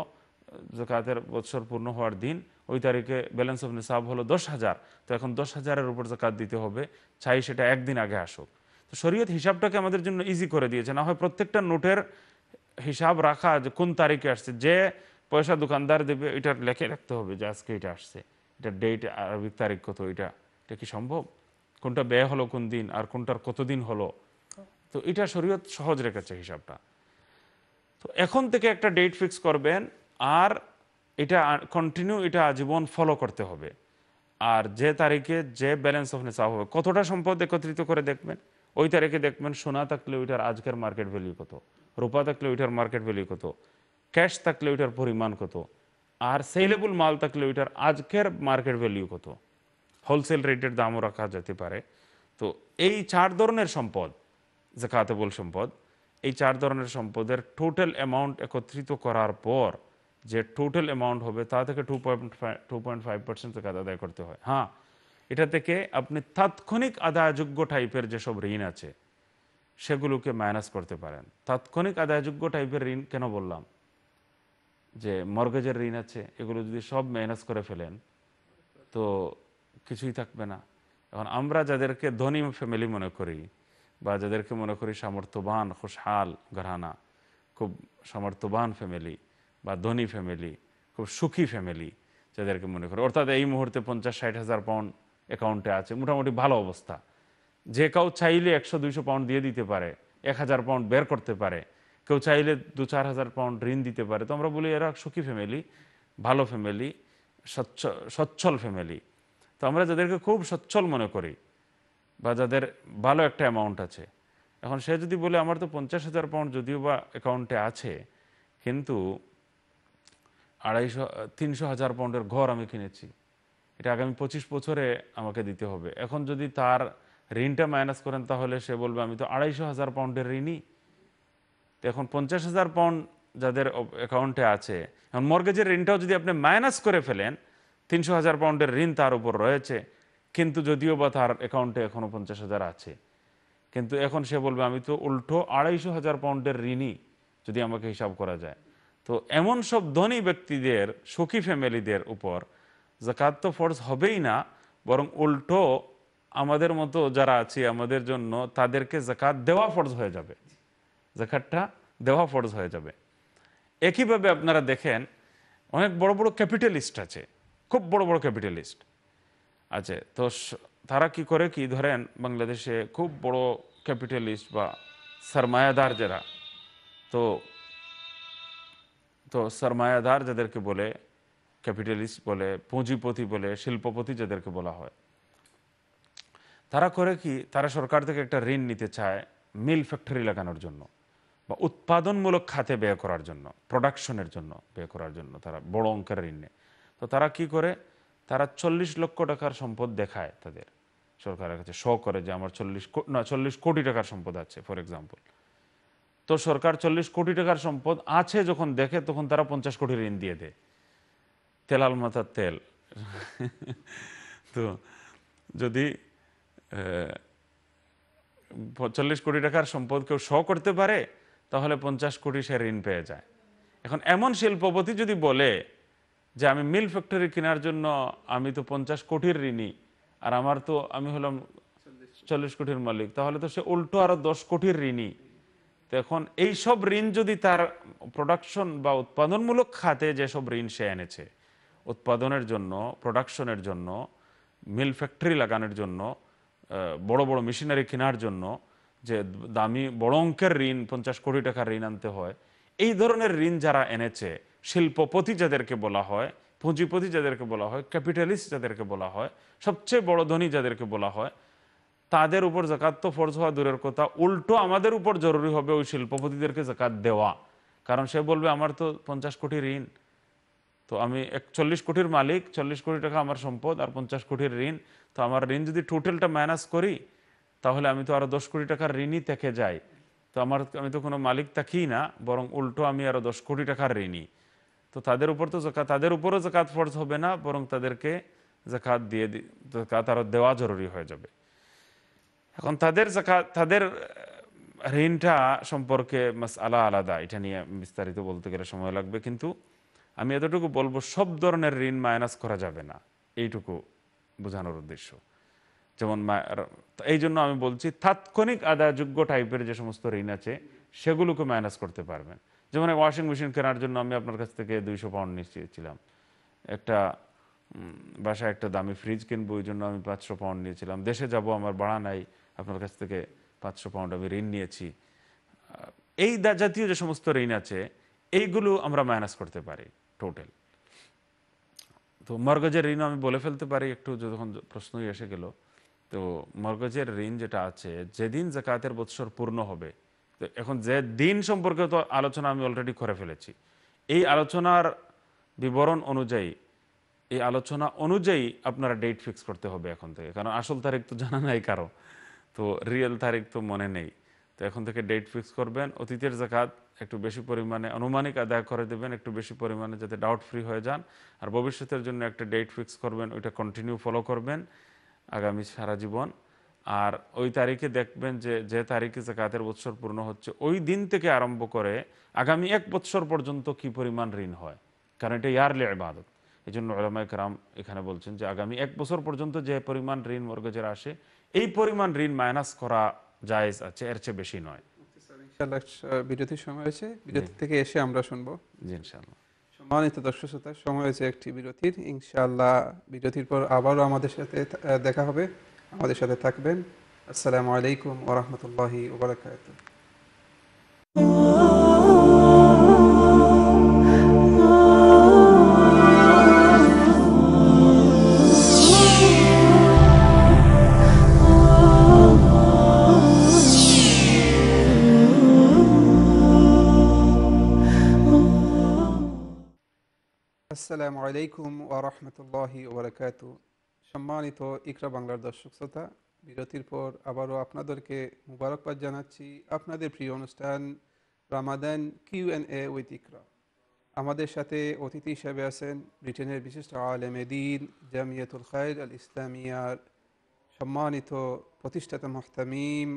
B: জাকাতের বছর পূর্ণ হওয়ার দিন ওই তারিখে ব্যালেন্স অফ নিসাব হলো দশ হাজার তো এখন দশ হাজারের উপর জাকাত দিতে হবে চাই সেটা একদিন আগে আসুক তো শরীয়ত হিসাবটাকে আমাদের জন্য ইজি করে দিয়েছে না হয় প্রত্যেকটা নোটের হিসাব রাখা যে কোন তারিখে আসছে যে পয়সা দোকানদার দেবে এটা লেখে রাখতে হবে যে আজকে এটা আসছে এটা ডেট আরবিক তারিখ কত এটা এটা কি সম্ভব কোনটা ব্যয় হলো কোন দিন আর কোনটার কতদিন হলো তো এটা শরীয়ত সহজ রেখেছে হিসাবটা তো এখন থেকে একটা ডেট ফিক্স করবেন আর এটা কন্টিনিউ এটা আজীবন ফলো করতে হবে আর যে তারিখে যে ব্যালেন্স অফ নেশা হবে কতটা সম্পদ একত্রিত করে দেখবেন ওই তারিখে দেখবেন সোনা থাকলে ওইটার আজকের মার্কেট ভ্যালু কত রূপা থাকলে ওইটার মার্কেট ভ্যালু কত ক্যাশ থাকলে ওইটার পরিমাণ কত আর সেলেবল মাল থাকলে ওইটার আজকের মার্কেট ভ্যালু কত হোলসেল রেটের দামও রাখা যেতে পারে তো এই চার ধরনের সম্পদ যে খাতেবল সম্পদ এই চার ধরনের সম্পদের টোটাল অ্যামাউন্ট একত্রিত করার পর যে টোটাল অ্যামাউন্ট হবে তা থেকে two point five two point five percent জাকাত আদায় করতে হয় হ্যাঁ এটা থেকে আপনি তাৎক্ষণিক আদায়যোগ্য টাইপের যেসব ঋণ আছে সেগুলোকে মাইনাস করতে পারেন তাৎক্ষণিক আদায়যোগ্য টাইপের ঋণ কেন বললাম যে মর্গেজের ঋণ আছে এগুলো যদি সব মাইনাস করে ফেলেন তো কিছুই থাকবে না এখন আমরা যাদেরকে ধনী ফ্যামিলি মনে করি বা যাদেরকে মনে করি সামর্থ্যবান খুশহাল ঘরানা খুব সামর্থ্যবান ফ্যামিলি বা ধনী ফ্যামিলি খুব সুখী ফ্যামিলি যাদেরকে মনে করি অর্থাৎ এই মুহূর্তে পঞ্চাশ ষাট হাজার পাউন্ড অ্যাকাউন্টে আছে মোটামুটি ভালো অবস্থা যে কেউ চাইলে একশো দুইশো পাউন্ড দিয়ে দিতে পারে এক হাজার পাউন্ড বের করতে পারে কেউ চাইলে দু চার হাজার পাউন্ড ঋণ দিতে পারে তো আমরা বলি এরা সুখী ফ্যামিলি ভালো ফ্যামিলি স্বচ্ছ সচ্ছল ফ্যামিলি তো আমরা যাদেরকে খুব সচ্ছল মনে করি বা যাদের ভালো একটা অ্যামাউন্ট আছে এখন সে যদি বলে আমার তো পঞ্চাশ হাজার পাউন্ড যদিও বা অ্যাকাউন্টে আছে কিন্তু আড়াইশো তিনশো হাজার পাউন্ডের ঘর আমি কিনেছি এটা আগামী পঁচিশ বছরে আমাকে দিতে হবে এখন যদি তার ঋণটা মাইনাস করেন তাহলে সে বলবে আমি তো আড়াইশো হাজার পাউন্ডের ঋণই তো এখন পঞ্চাশ হাজার পাউন্ড যাদের অ্যাকাউন্টে আছে এখন মর্গেজের ঋণটাও যদি আপনি মাইনাস করে ফেলেন তিনশো হাজার পাউন্ডের ঋণ তার উপর রয়েছে কিন্তু যদিও বা তার অ্যাকাউন্টে এখনও পঞ্চাশ হাজার আছে কিন্তু এখন সে বলবে আমি তো উল্টো আড়াইশো হাজার পাউন্ডের ঋণই যদি আমাকে হিসাব করা যায় তো এমন সব ধনী ব্যক্তিদের সুখী ফ্যামিলিদের উপর জাকাত তো ফোর্স হবেই না বরং উল্টো আমাদের মতো যারা আছি আমাদের জন্য তাদেরকে জাকাত দেওয়া ফরজ হয়ে যাবে জাকাতটা দেওয়া ফরজ হয়ে যাবে একইভাবে আপনারা দেখেন অনেক বড় বড় ক্যাপিটালিস্ট আছে খুব বড় বড় ক্যাপিটালিস্ট আছে তো তারা কি করে কি ধরেন বাংলাদেশে খুব বড় ক্যাপিটালিস্ট বা সরমায়াদার যারা তো তো সরমায়াদার যাদেরকে বলে ক্যাপিটালিস্ট বলে পুঁজিপতি বলে শিল্পপতি যাদেরকে বলা হয় তারা করে কি তারা সরকার থেকে একটা ঋণ নিতে চায় মিল ফ্যাক্টরি লাগানোর জন্য বা উৎপাদনমূলক খাতে ব্যয় করার জন্য প্রোডাকশনের জন্য ব্যয় করার জন্য তারা বড় অঙ্কের ঋণ নেয় তো তারা কি করে তারা চল্লিশ লক্ষ টাকার সম্পদ দেখায় তাদের সরকারের কাছে শো করে যে আমার চল্লিশ না চল্লিশ কোটি টাকার সম্পদ আছে ফর এক্সাম্পল তো সরকার চল্লিশ কোটি টাকার সম্পদ আছে যখন দেখে তখন তারা পঞ্চাশ কোটি ঋণ দিয়ে দেয় তেলাল মাথার তেল তো যদি চল্লিশ কোটি টাকার সম্পদ কেউ শ করতে পারে তাহলে পঞ্চাশ কোটি সে ঋণ পেয়ে যায় এখন এমন শিল্পপতি যদি বলে যে আমি মিল ফ্যাক্টরি কেনার জন্য আমি তো পঞ্চাশ কোটির ঋণী আর আমার তো আমি হলাম চল্লিশ কোটির মালিক তাহলে তো সে উল্টো আরও দশ কোটির ঋণী তো এখন এইসব ঋণ যদি তার প্রোডাকশন বা উৎপাদনমূলক খাতে যেসব ঋণ সে এনেছে উৎপাদনের জন্য প্রোডাকশনের জন্য মিল ফ্যাক্টরি লাগানোর জন্য বড় বড় মেশিনারি কেনার জন্য যে দামি বড় অঙ্কের ঋণ পঞ্চাশ কোটি টাকার ঋণ আনতে হয় এই ধরনের ঋণ যারা এনেছে শিল্পপতি যাদেরকে বলা হয় পুঁজিপতি যাদেরকে বলা হয় ক্যাপিটালিস্ট যাদেরকে বলা হয় সবচেয়ে বড় ধনী যাদেরকে বলা হয় তাদের উপর জাকাত তো ফরজ হওয়া দূরের কথা উল্টো আমাদের উপর জরুরি হবে ওই শিল্পপতিদেরকে জাকাত দেওয়া কারণ সে বলবে আমার তো পঞ্চাশ কোটি ঋণ তো আমি একচল্লিশ কোটির মালিক চল্লিশ কোটি টাকা আমার সম্পদ আর পঞ্চাশ কোটির ঋণ তো আমার ঋণ যদি টোটালটা মাইনাস করি তাহলে আমি তো আরও দশ কোটি টাকার ঋণই থেকে যাই তো আমার আমি তো কোনো মালিক থাকি না বরং উল্টো আমি আরও দশ কোটি টাকার ঋণী তো তাদের উপর তো জাকাত তাদের উপরও জাকাত ফরজ হবে না বরং তাদেরকে জাকাত দিয়ে জাকাত আরও দেওয়া জরুরি হয়ে যাবে এখন তাদের জাকাত তাদের ঋণটা সম্পর্কে মাস আলা আলাদা এটা নিয়ে বিস্তারিত বলতে গেলে সময় লাগবে কিন্তু আমি এতটুকু বলবো সব ধরনের ঋণ মাইনাস করা যাবে না এইটুকু বোঝানোর উদ্দেশ্য যেমন এই জন্য আমি বলছি তাৎক্ষণিক আদায়যোগ্য টাইপের যে সমস্ত ঋণ আছে সেগুলোকে মাইনাস করতে পারবেন যেমন ওয়াশিং মেশিন কেনার জন্য আমি আপনার কাছ থেকে দুইশো পাউন্ড নিয়েছিলাম একটা বাসায় একটা দামি ফ্রিজ কিনবো ওই জন্য আমি পাঁচশো পাউন্ড নিয়েছিলাম দেশে যাব আমার ভাড়া নাই আপনার কাছ থেকে পাঁচশো পাউন্ড আমি ঋণ নিয়েছি এই জাতীয় যে সমস্ত ঋণ আছে এইগুলো আমরা মাইনাস করতে পারি টোটাল তো মর্গজের ঋণ আমি বলে ফেলতে পারি একটু যখন প্রশ্নই এসে গেল তো মর্গজের ঋণ যেটা আছে যেদিন জাকাতের বৎসর পূর্ণ হবে তো এখন যে দিন সম্পর্কে তো আলোচনা আমি অলরেডি করে ফেলেছি এই আলোচনার বিবরণ অনুযায়ী এই আলোচনা অনুযায়ী আপনারা ডেট ফিক্স করতে হবে এখন থেকে কারণ আসল তারিখ তো জানা নাই কারো তো রিয়েল তারিখ তো মনে নেই তো এখন থেকে ডেট ফিক্স করবেন অতীতের জাকাত একটু বেশি পরিমাণে আনুমানিক আদায় করে দেবেন একটু বেশি পরিমাণে যাতে ডাউট ফ্রি হয়ে যান আর ভবিষ্যতের জন্য একটা ডেট ফিক্স করবেন ওইটা কন্টিনিউ ফলো করবেন আগামী সারা জীবন আর ওই তারিখে দেখবেন যে যে তারিখে কাতের বৎসর পূর্ণ হচ্ছে ওই দিন থেকে আরম্ভ করে আগামী এক বৎসর পর্যন্ত কি পরিমাণ ঋণ হয় কারণ এটা ইয়ারলি ইবাদত এই জন্য আলামায় কারাম এখানে বলছেন যে আগামী এক বছর পর্যন্ত যে পরিমাণ ঋণ মর্গজের আসে এই পরিমাণ ঋণ মাইনাস করা যায় আছে এর চেয়ে বেশি নয় এসে আমরা শুনবো সম্মানিত
A: সময় হয়েছে একটি পর আবারও আমাদের সাথে দেখা হবে আমাদের সাথে থাকবেন আসসালামু আলাইকুম ওরহমতুল্লাহি ওবরাকাত আলাইকুম ওয়া ওবরাকাত সম্মানিত ইকরা বাংলার দর্শক শ্রোতা বিরতির পর আবারও আপনাদেরকে মুবারকবাদ জানাচ্ছি আপনাদের প্রিয় অনুষ্ঠান Ramadan Q N A with Iqra আমাদের সাথে অতিথি হিসেবে আছেন ব্রিটেনের বিশিষ্ট আলেম দিন জামিয়াতুল খায়দ আল ইসলামিয়ার সম্মানিত প্রতিষ্ঠাতা মহতামিম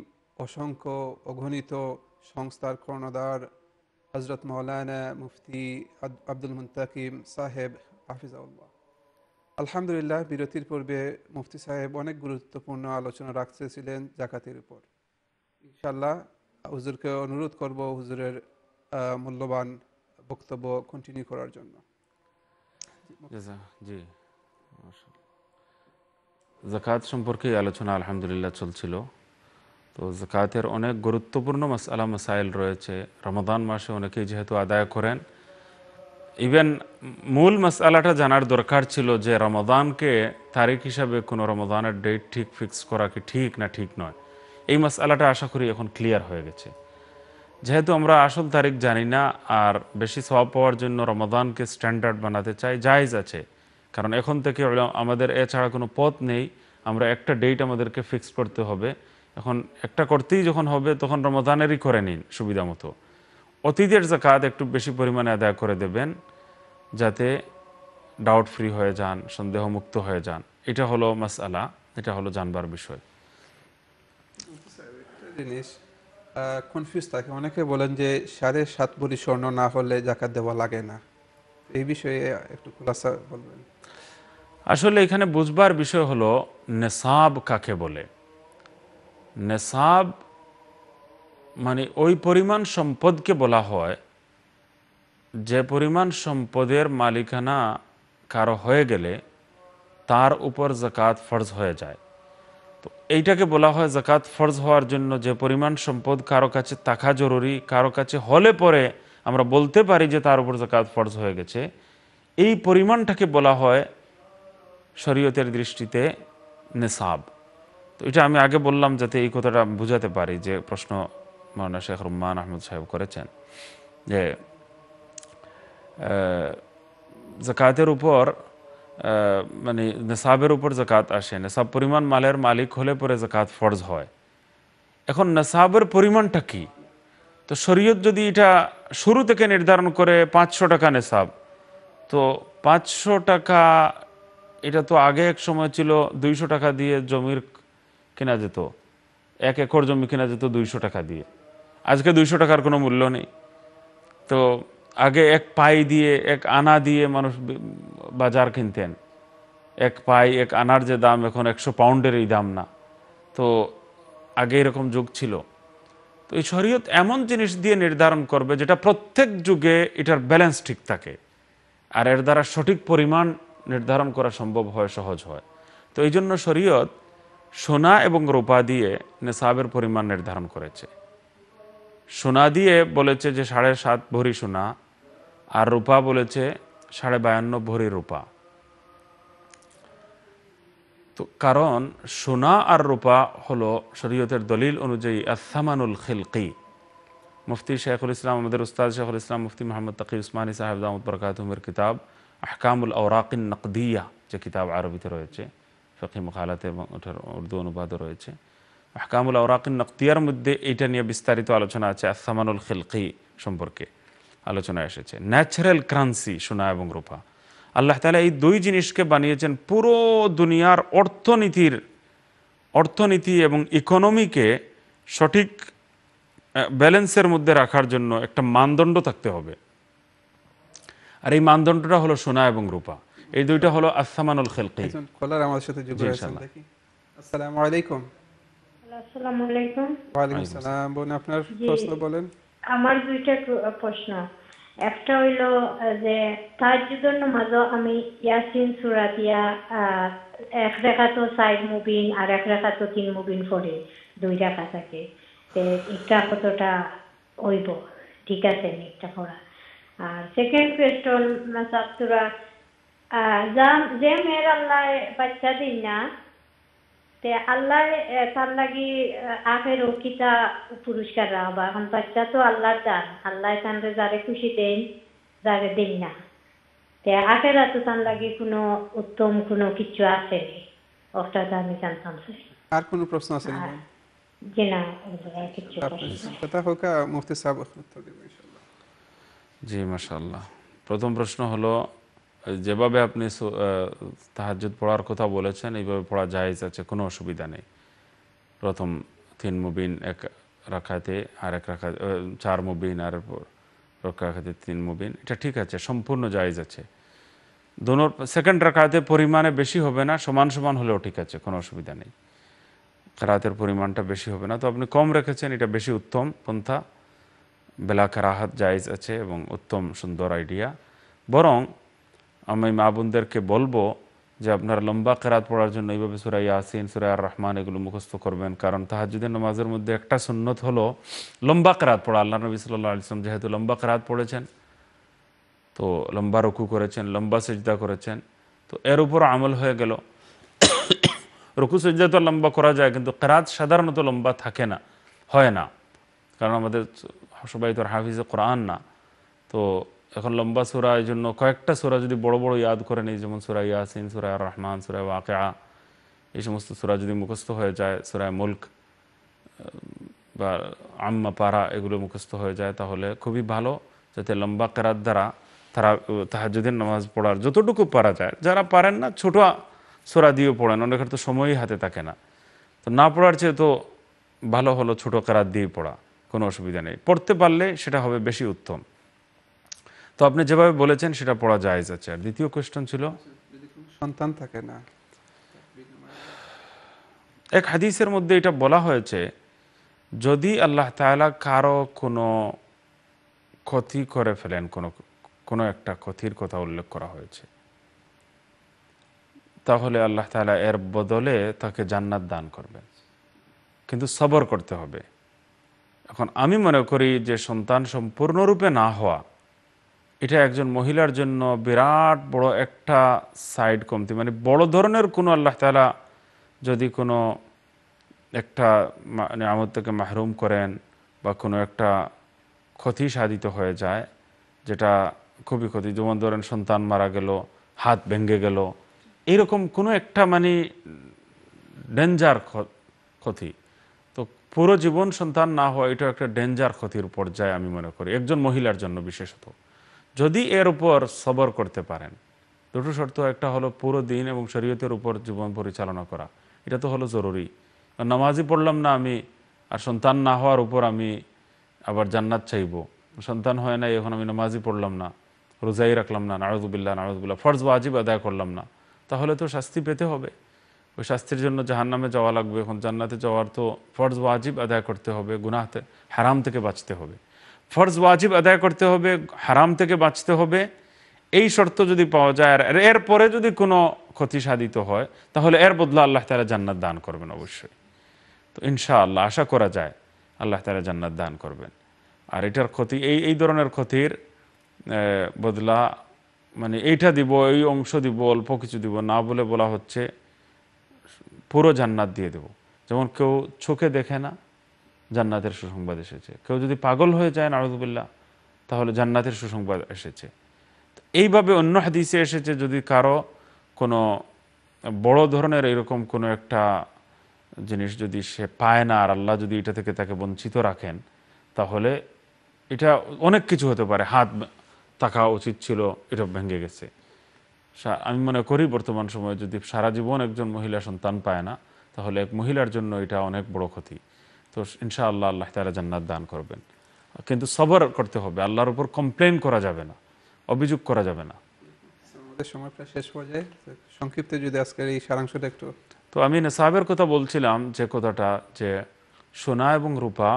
A: অসংখ্য অগণিত সংস্থার কর্ণধার হজরত মৌলানা মুফতি আব্দুল মুন্তাকিম সাহেব হাফিজাউল্লাহ আলহামদুলিল্লাহ বিরতির পূর্বে মুফতি সাহেব অনেক গুরুত্বপূর্ণ আলোচনা রাখতেছিলেন জাকাতের উপর ইনশাল্লাহ হুজুরকে অনুরোধ করব হুজুরের মূল্যবান বক্তব্য কন্টিনিউ করার জন্য
B: জি জাকাত সম্পর্কে আলোচনা আলহামদুলিল্লাহ চলছিল তো জাকাতের অনেক গুরুত্বপূর্ণ মাসালা মাসাইল রয়েছে রমাদান মাসে অনেকেই যেহেতু আদায় করেন ইভেন মূল মশালাটা জানার দরকার ছিল যে রমদানকে তারিখ হিসাবে কোনো রমদানের ডেট ঠিক ফিক্স করা কি ঠিক না ঠিক নয় এই মশালাটা আশা করি এখন ক্লিয়ার হয়ে গেছে যেহেতু আমরা আসল তারিখ জানি না আর বেশি সব পাওয়ার জন্য রমদানকে স্ট্যান্ডার্ড বানাতে চাই জায়জ আছে কারণ এখন থেকে আমাদের এছাড়া কোনো পথ নেই আমরা একটা ডেট আমাদেরকে ফিক্স করতে হবে এখন একটা করতেই যখন হবে তখন রমদানেরই করে নিন সুবিধা মতো অতীতের জাকাত একটু বেশি পরিমাণে আদায় করে দেবেন যাতে ডাউট ফ্রি হয়ে যান সন্দেহমুক্ত হয়ে যান এটা হলো মাস আলা এটা হলো জানবার বিষয়
A: জিনিস কনফিউজ থাকে অনেকে বলেন যে সাড়ে সাত ভরি স্বর্ণ না হলে জাকাত দেওয়া লাগে না এই বিষয়ে একটু খুলাসা বলবেন
B: আসলে এখানে বুঝবার বিষয় হলো নেশাব কাকে বলে নেশাব মানে ওই পরিমাণ সম্পদকে বলা হয় যে পরিমাণ সম্পদের মালিকানা কারো হয়ে গেলে তার উপর জাকাত ফর্জ হয়ে যায় তো এইটাকে বলা হয় জাকাত ফর্জ হওয়ার জন্য যে পরিমাণ সম্পদ কারো কাছে থাকা জরুরি কারো কাছে হলে পরে আমরা বলতে পারি যে তার উপর জাকাত ফর্জ হয়ে গেছে এই পরিমাণটাকে বলা হয় শরীয়তের দৃষ্টিতে নেশাব তো এটা আমি আগে বললাম যাতে এই কথাটা বুঝাতে পারি যে প্রশ্ন মানে শেখ রুম্মান আহমদ সাহেব করেছেন যে জাকাতের উপর মানে নেশাবের উপর জাকাত আসে নেশাব পরিমাণ মালের মালিক হলে পরে জাকাত ফরজ হয় এখন নেশাবের পরিমাণটা কি তো শরীয়ত যদি এটা শুরু থেকে নির্ধারণ করে পাঁচশো টাকা নেশাব তো পাঁচশো টাকা এটা তো আগে এক সময় ছিল দুইশো টাকা দিয়ে জমির কেনা যেত এক একর জমি কেনা যেত দুইশো টাকা দিয়ে আজকে দুইশো টাকার কোনো মূল্য নেই তো আগে এক পাই দিয়ে এক আনা দিয়ে মানুষ বাজার কিনতেন এক পাই এক আনার যে দাম এখন একশো পাউন্ডের এই দাম না তো আগে এরকম যুগ ছিল তো এই শরীয়ত এমন জিনিস দিয়ে নির্ধারণ করবে যেটা প্রত্যেক যুগে এটার ব্যালেন্স ঠিক থাকে আর এর দ্বারা সঠিক পরিমাণ নির্ধারণ করা সম্ভব হয় সহজ হয় তো এই জন্য শরীয়ত সোনা এবং রূপা দিয়ে নেশাবের পরিমাণ নির্ধারণ করেছে সোনা দিয়ে বলেছে যে সাড়ে সাত ভরি সোনা আর রূপা বলেছে সাড়ে বায়ান্ন ভরি রূপা তো কারণ সোনা আর রূপা হলো শরীয়তের দলিল অনুযায়ী আসামানুল খিলকি মুফতি শেখুল ইসলাম আমাদের উস্তাদ শেখুল ইসলাম মুফতি মোহাম্মদ তকি উসমানী সাহেব দামদ বরকাতমের কিতাব আহকামুল আওরাকিন নকদিয়া যে কিতাব আরবিতে রয়েছে ফকি মুখালাতে এবং ওঠার উর্দু অনুবাদও রয়েছে আহকামুল আওরাকিন নকদিয়ার মধ্যে এটা নিয়ে বিস্তারিত আলোচনা আছে আসামানুল খিলকি সম্পর্কে আলোচনায় এসেছে ন্যাচারাল ক্রান্সি সোনা এবং রূপা আল্লাহ তালা এই দুই জিনিসকে বানিয়েছেন পুরো দুনিয়ার অর্থনীতির অর্থনীতি এবং ইকোনমিকে সঠিক ব্যালেন্সের মধ্যে রাখার জন্য একটা মানদণ্ড থাকতে হবে আর এই মানদণ্ডটা হলো সোনা এবং রূপা এই দুইটা হলো আসামানুল খেলকি
A: কলার আমার সাথে যুক্ত আছেন দেখি আসসালামু আলাইকুম আসসালামু আলাইকুম ওয়া আলাইকুম আপনার প্রশ্ন বলেন আমার দুইটা প্রশ্ন একটা হইল যে তার জন্য মাঝে আমি ইয়াসিন সুরা দিয়া এক রেখা তো সাইড মুভিন আর এক রেখা তো তিন মুভিন পড়ে দুই রেখা থাকে এটা কতটা হইব ঠিক আছে এটা পড়া আর সেকেন্ড কোয়েশ্চন সাপ্তুরা যা যে মেয়ের আল্লাহ বাচ্চা দিন না তে আল্লাহ তার লাগি আখের কিতা পুরস্কার রাখবা এখন বাচ্চা তো আল্লাহর দান আল্লাহ তানরে যারে খুশি দেন যারে দেন না তে আখের তো তার লাগি কোনো উত্তম কোনো কিছু আছে ওটা তো আমি জানতাম আর কোনো প্রশ্ন আছে জি না কিছু কথা হোক মুফতি সাহেব উত্তর ইনশাআল্লাহ
B: জি মাশাআল্লাহ প্রথম প্রশ্ন হলো যেভাবে আপনি তাহাজ পড়ার কথা বলেছেন এইভাবে পড়া জায়েজ আছে কোনো অসুবিধা নেই প্রথম তিন মুবিন এক রাখাতে আর এক রাখা চার মুবিন আর রাখাতে তিন মুবিন এটা ঠিক আছে সম্পূর্ণ জায়েজ আছে দোনো সেকেন্ড রাখাতে পরিমাণে বেশি হবে না সমান সমান হলেও ঠিক আছে কোনো অসুবিধা নেই খারাতের পরিমাণটা বেশি হবে না তো আপনি কম রেখেছেন এটা বেশি উত্তম পন্থা বেলা খারাহাত জায়েজ আছে এবং উত্তম সুন্দর আইডিয়া বরং আমি মা বোনদেরকে বলবো যে আপনার লম্বা কেরাত পড়ার জন্য এইভাবে সুরাই ইয়াসিন সুরাই আর রহমান এগুলো মুখস্থ করবেন কারণ তাহাজুদের নামাজের মধ্যে একটা সুন্নত হলো লম্বা কেরাত পড়া আল্লাহ নবী সাল্লাহ আলিয়াম যেহেতু লম্বা কেরাত পড়েছেন তো লম্বা রকু করেছেন লম্বা সেজদা করেছেন তো এর উপর আমল হয়ে গেল রকু সেজদা তো লম্বা করা যায় কিন্তু কেরাত সাধারণত লম্বা থাকে না হয় না কারণ আমাদের সবাই তো হাফিজে কোরআন না তো এখন লম্বা সুরা এই জন্য কয়েকটা সুরা যদি বড় বড় ইয়াদ করে নেই যেমন সুরা ইয়াসিন সুরা রহমান সুরা ওয়াকেয়া এই সমস্ত সুরা যদি মুখস্থ হয়ে যায় সুরায় মুল্ক বা আম্মা পাড়া এগুলো মুখস্থ হয়ে যায় তাহলে খুবই ভালো যাতে লম্বা কেরার দ্বারা তারা তাহাজুদের নামাজ পড়ার যতটুকু পারা যায় যারা পারেন না ছোটো সোরা দিয়েও পড়েন অনেকের তো সময়ই হাতে থাকে না তো না পড়ার চেয়ে তো ভালো হলো ছোটো কেরাত দিয়ে পড়া কোনো অসুবিধা নেই পড়তে পারলে সেটা হবে বেশি উত্তম তো আপনি যেভাবে বলেছেন সেটা পড়া যায় আছে আর দ্বিতীয় কোয়েশ্চন ছিল
A: সন্তান থাকে না
B: এক হাদিসের মধ্যে এটা বলা হয়েছে যদি আল্লাহ তালা কারো কোনো ক্ষতি করে ফেলেন কোনো কোনো একটা ক্ষতির কথা উল্লেখ করা হয়েছে তাহলে আল্লাহ তালা এর বদলে তাকে জান্নাত দান করবেন কিন্তু সবর করতে হবে এখন আমি মনে করি যে সন্তান সম্পূর্ণরূপে না হওয়া এটা একজন মহিলার জন্য বিরাট বড় একটা সাইড কমতি মানে বড় ধরনের কোনো আল্লাহ তালা যদি কোনো একটা মানে থেকে মাহরুম করেন বা কোনো একটা ক্ষতি সাধিত হয়ে যায় যেটা খুবই ক্ষতি যেমন ধরেন সন্তান মারা গেল হাত ভেঙে গেল এরকম কোনো একটা মানে ডেঞ্জার ক্ষতি তো পুরো জীবন সন্তান না হওয়া এটা একটা ডেঞ্জার ক্ষতির পর্যায়ে আমি মনে করি একজন মহিলার জন্য বিশেষত যদি এর উপর সবর করতে পারেন দুটো শর্ত একটা হলো পুরো দিন এবং শরীয়তের উপর জীবন পরিচালনা করা এটা তো হলো জরুরি নামাজই পড়লাম না আমি আর সন্তান না হওয়ার উপর আমি আবার জান্নাত চাইব সন্তান হয় না এখন আমি নামাজই পড়লাম না রোজাই রাখলাম না নারদুবিল্লা নারদুবিল্লা ফর্জ ওয়াজিব আদায় করলাম না তাহলে তো শাস্তি পেতে হবে ওই শাস্তির জন্য জাহান্নামে যাওয়া লাগবে এখন জান্নাতে যাওয়ার তো ফর্জ ওয়াজিব আদায় করতে হবে গুনাহতে হারাম থেকে বাঁচতে হবে ফরজ ওয়াজিব আদায় করতে হবে হারাম থেকে বাঁচতে হবে এই শর্ত যদি পাওয়া যায় আর এরপরে যদি কোনো ক্ষতি সাধিত হয় তাহলে এর বদলা আল্লাহ তালা জান্নাত দান করবেন অবশ্যই তো আল্লাহ আশা করা যায় আল্লাহ তালা জান্নাত দান করবেন আর এটার ক্ষতি এই এই ধরনের ক্ষতির বদলা মানে এইটা দিব এই অংশ দিব অল্প কিছু দিব না বলে বলা হচ্ছে পুরো জান্নাত দিয়ে দেব যেমন কেউ চোখে দেখে না জান্নাতের সুসংবাদ এসেছে কেউ যদি পাগল হয়ে যায় নারদুবিল্লা তাহলে জান্নাতের সুসংবাদ এসেছে এইভাবে অন্য হাদিসে এসেছে যদি কারো কোনো বড় ধরনের এরকম কোনো একটা জিনিস যদি সে পায় না আর আল্লাহ যদি এটা থেকে তাকে বঞ্চিত রাখেন তাহলে এটা অনেক কিছু হতে পারে হাত তাকা উচিত ছিল এটা ভেঙে গেছে আমি মনে করি বর্তমান সময়ে যদি সারা জীবন একজন মহিলা সন্তান পায় না তাহলে এক মহিলার জন্য এটা অনেক বড় ক্ষতি তো ইনশাআল্লাহ আল্লাহ তালা জান্নাত দান করবেন কিন্তু সবর করতে হবে আল্লাহর উপর কমপ্লেন করা যাবে না অভিযোগ করা যাবে না
A: আমাদের সময় প্রায় শেষ পর্যায়ে সংক্ষিপ্তে যদি আজকের এই সারাংশটা একটু
B: তো আমি কথা বলছিলাম যে কথাটা যে সোনা এবং রূপা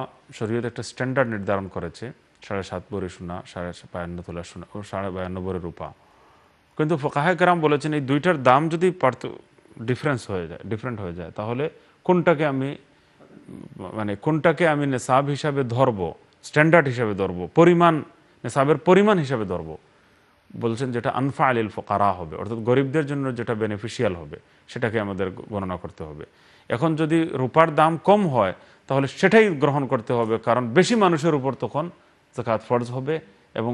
B: একটা স্ট্যান্ডার্ড নির্ধারণ করেছে সাড়ে সাত সোনা সাড়ে বায়ান্ন তোলা সোনা সাড়ে রূপা কিন্তু বলেছেন এই দুইটার দাম যদি ডিফারেন্স হয়ে যায় ডিফারেন্ট হয়ে যায় তাহলে কোনটাকে আমি মানে কোনটাকে আমি নেশাব হিসাবে ধরব স্ট্যান্ডার্ড হিসাবে ধরব পরিমাণ নেশাবের পরিমাণ হিসাবে ধরব বলছেন যেটা আনফা আলিল ফোকারা হবে অর্থাৎ গরিবদের জন্য যেটা বেনিফিশিয়াল হবে সেটাকে আমাদের গণনা করতে হবে এখন যদি রূপার দাম কম হয় তাহলে সেটাই গ্রহণ করতে হবে কারণ বেশি মানুষের উপর তখন জাকাত ফরজ হবে এবং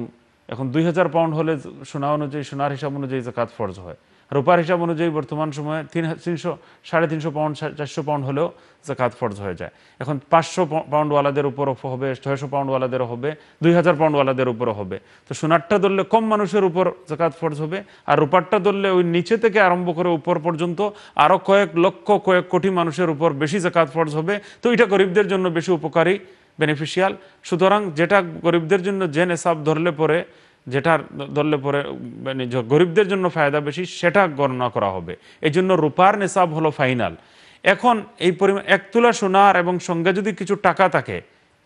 B: এখন দুই হাজার পাউন্ড হলে সোনা অনুযায়ী সোনার হিসাব অনুযায়ী জাকাত ফরজ হয় রূপার হিসাব অনুযায়ী বর্তমান সময়ে তিন তিনশো সাড়ে তিনশো পাউন্ড চারশো পাউন্ড হলেও জাকাত ফর্জ হয়ে যায় এখন পাঁচশো পাউন্ডওয়ালাদের উপর হবে ছয়শো পাউন্ডওয়ালাদেরও হবে দুই হাজার পাউন্ডওয়ালাদের উপরও হবে তো সোনারটা ধরলে কম মানুষের উপর জাকাত ফর্জ হবে আর রূপারটা ধরলে ওই নিচে থেকে আরম্ভ করে উপর পর্যন্ত আরও কয়েক লক্ষ কয়েক কোটি মানুষের উপর বেশি জাকাত ফর্জ হবে তো এটা গরিবদের জন্য বেশি উপকারী বেনিফিশিয়াল সুতরাং যেটা গরিবদের জন্য যে নেশাব ধরলে পরে যেটার ধরলে পরে মানে গরিবদের জন্য ফায়দা বেশি সেটা গণনা করা হবে এই জন্য রূপার নিসাব হলো ফাইনাল এখন এই পরিমাণ এক তুলা সোনার এবং সঙ্গে যদি কিছু টাকা থাকে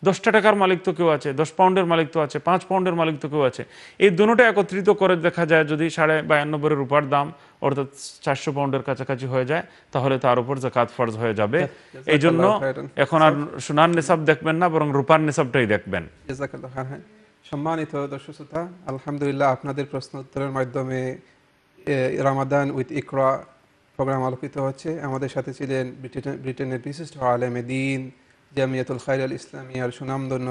B: দশটা টাকার মালিক তো কেউ আছে দশ পাউন্ডের মালিক তো আছে পাঁচ পাউন্ডের মালিক তো কেউ আছে এই দুটোটা একত্রিত করে দেখা যায় যদি সাড়ে বায়ান্নব্বই রূপার দাম অর্থাৎ চারশো পাউন্ডের কাছাকাছি হয়ে যায় তাহলে তার উপর জাকাত ফরজ হয়ে যাবে এই জন্য এখন আর সোনার নিসাব দেখবেন না বরং রূপার নিসাবটাই দেখবেন
A: সম্মানিত দর্শক শ্রোতা আলহামদুলিল্লাহ আপনাদের প্রশ্ন উত্তরের মাধ্যমে রামাদান উইথ ইকরা প্রোগ্রাম আলোকিত হচ্ছে আমাদের সাথে ছিলেন ব্রিটেনের বিশিষ্ট আলেম দিন জামিয়াতুল খাইরুল ইসলামিয়ার সুনামধন্য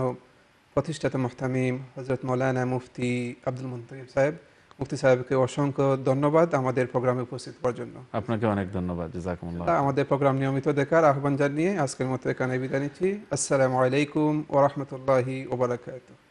A: প্রতিষ্ঠাতা মোহতামিম হজরত মৌলানা মুফতি আব্দুল মুন্তিম সাহেব মুফতি সাহেবকে অসংখ্য ধন্যবাদ আমাদের প্রোগ্রামে উপস্থিত হওয়ার জন্য
B: আপনাকে অনেক ধন্যবাদ
A: আমাদের প্রোগ্রাম নিয়মিত দেখার আহ্বান জানিয়ে আজকের মতো এখানে বিদায় নিচ্ছি আসসালামু আলাইকুম ওরহমতুল্লাহি ওবরাকাত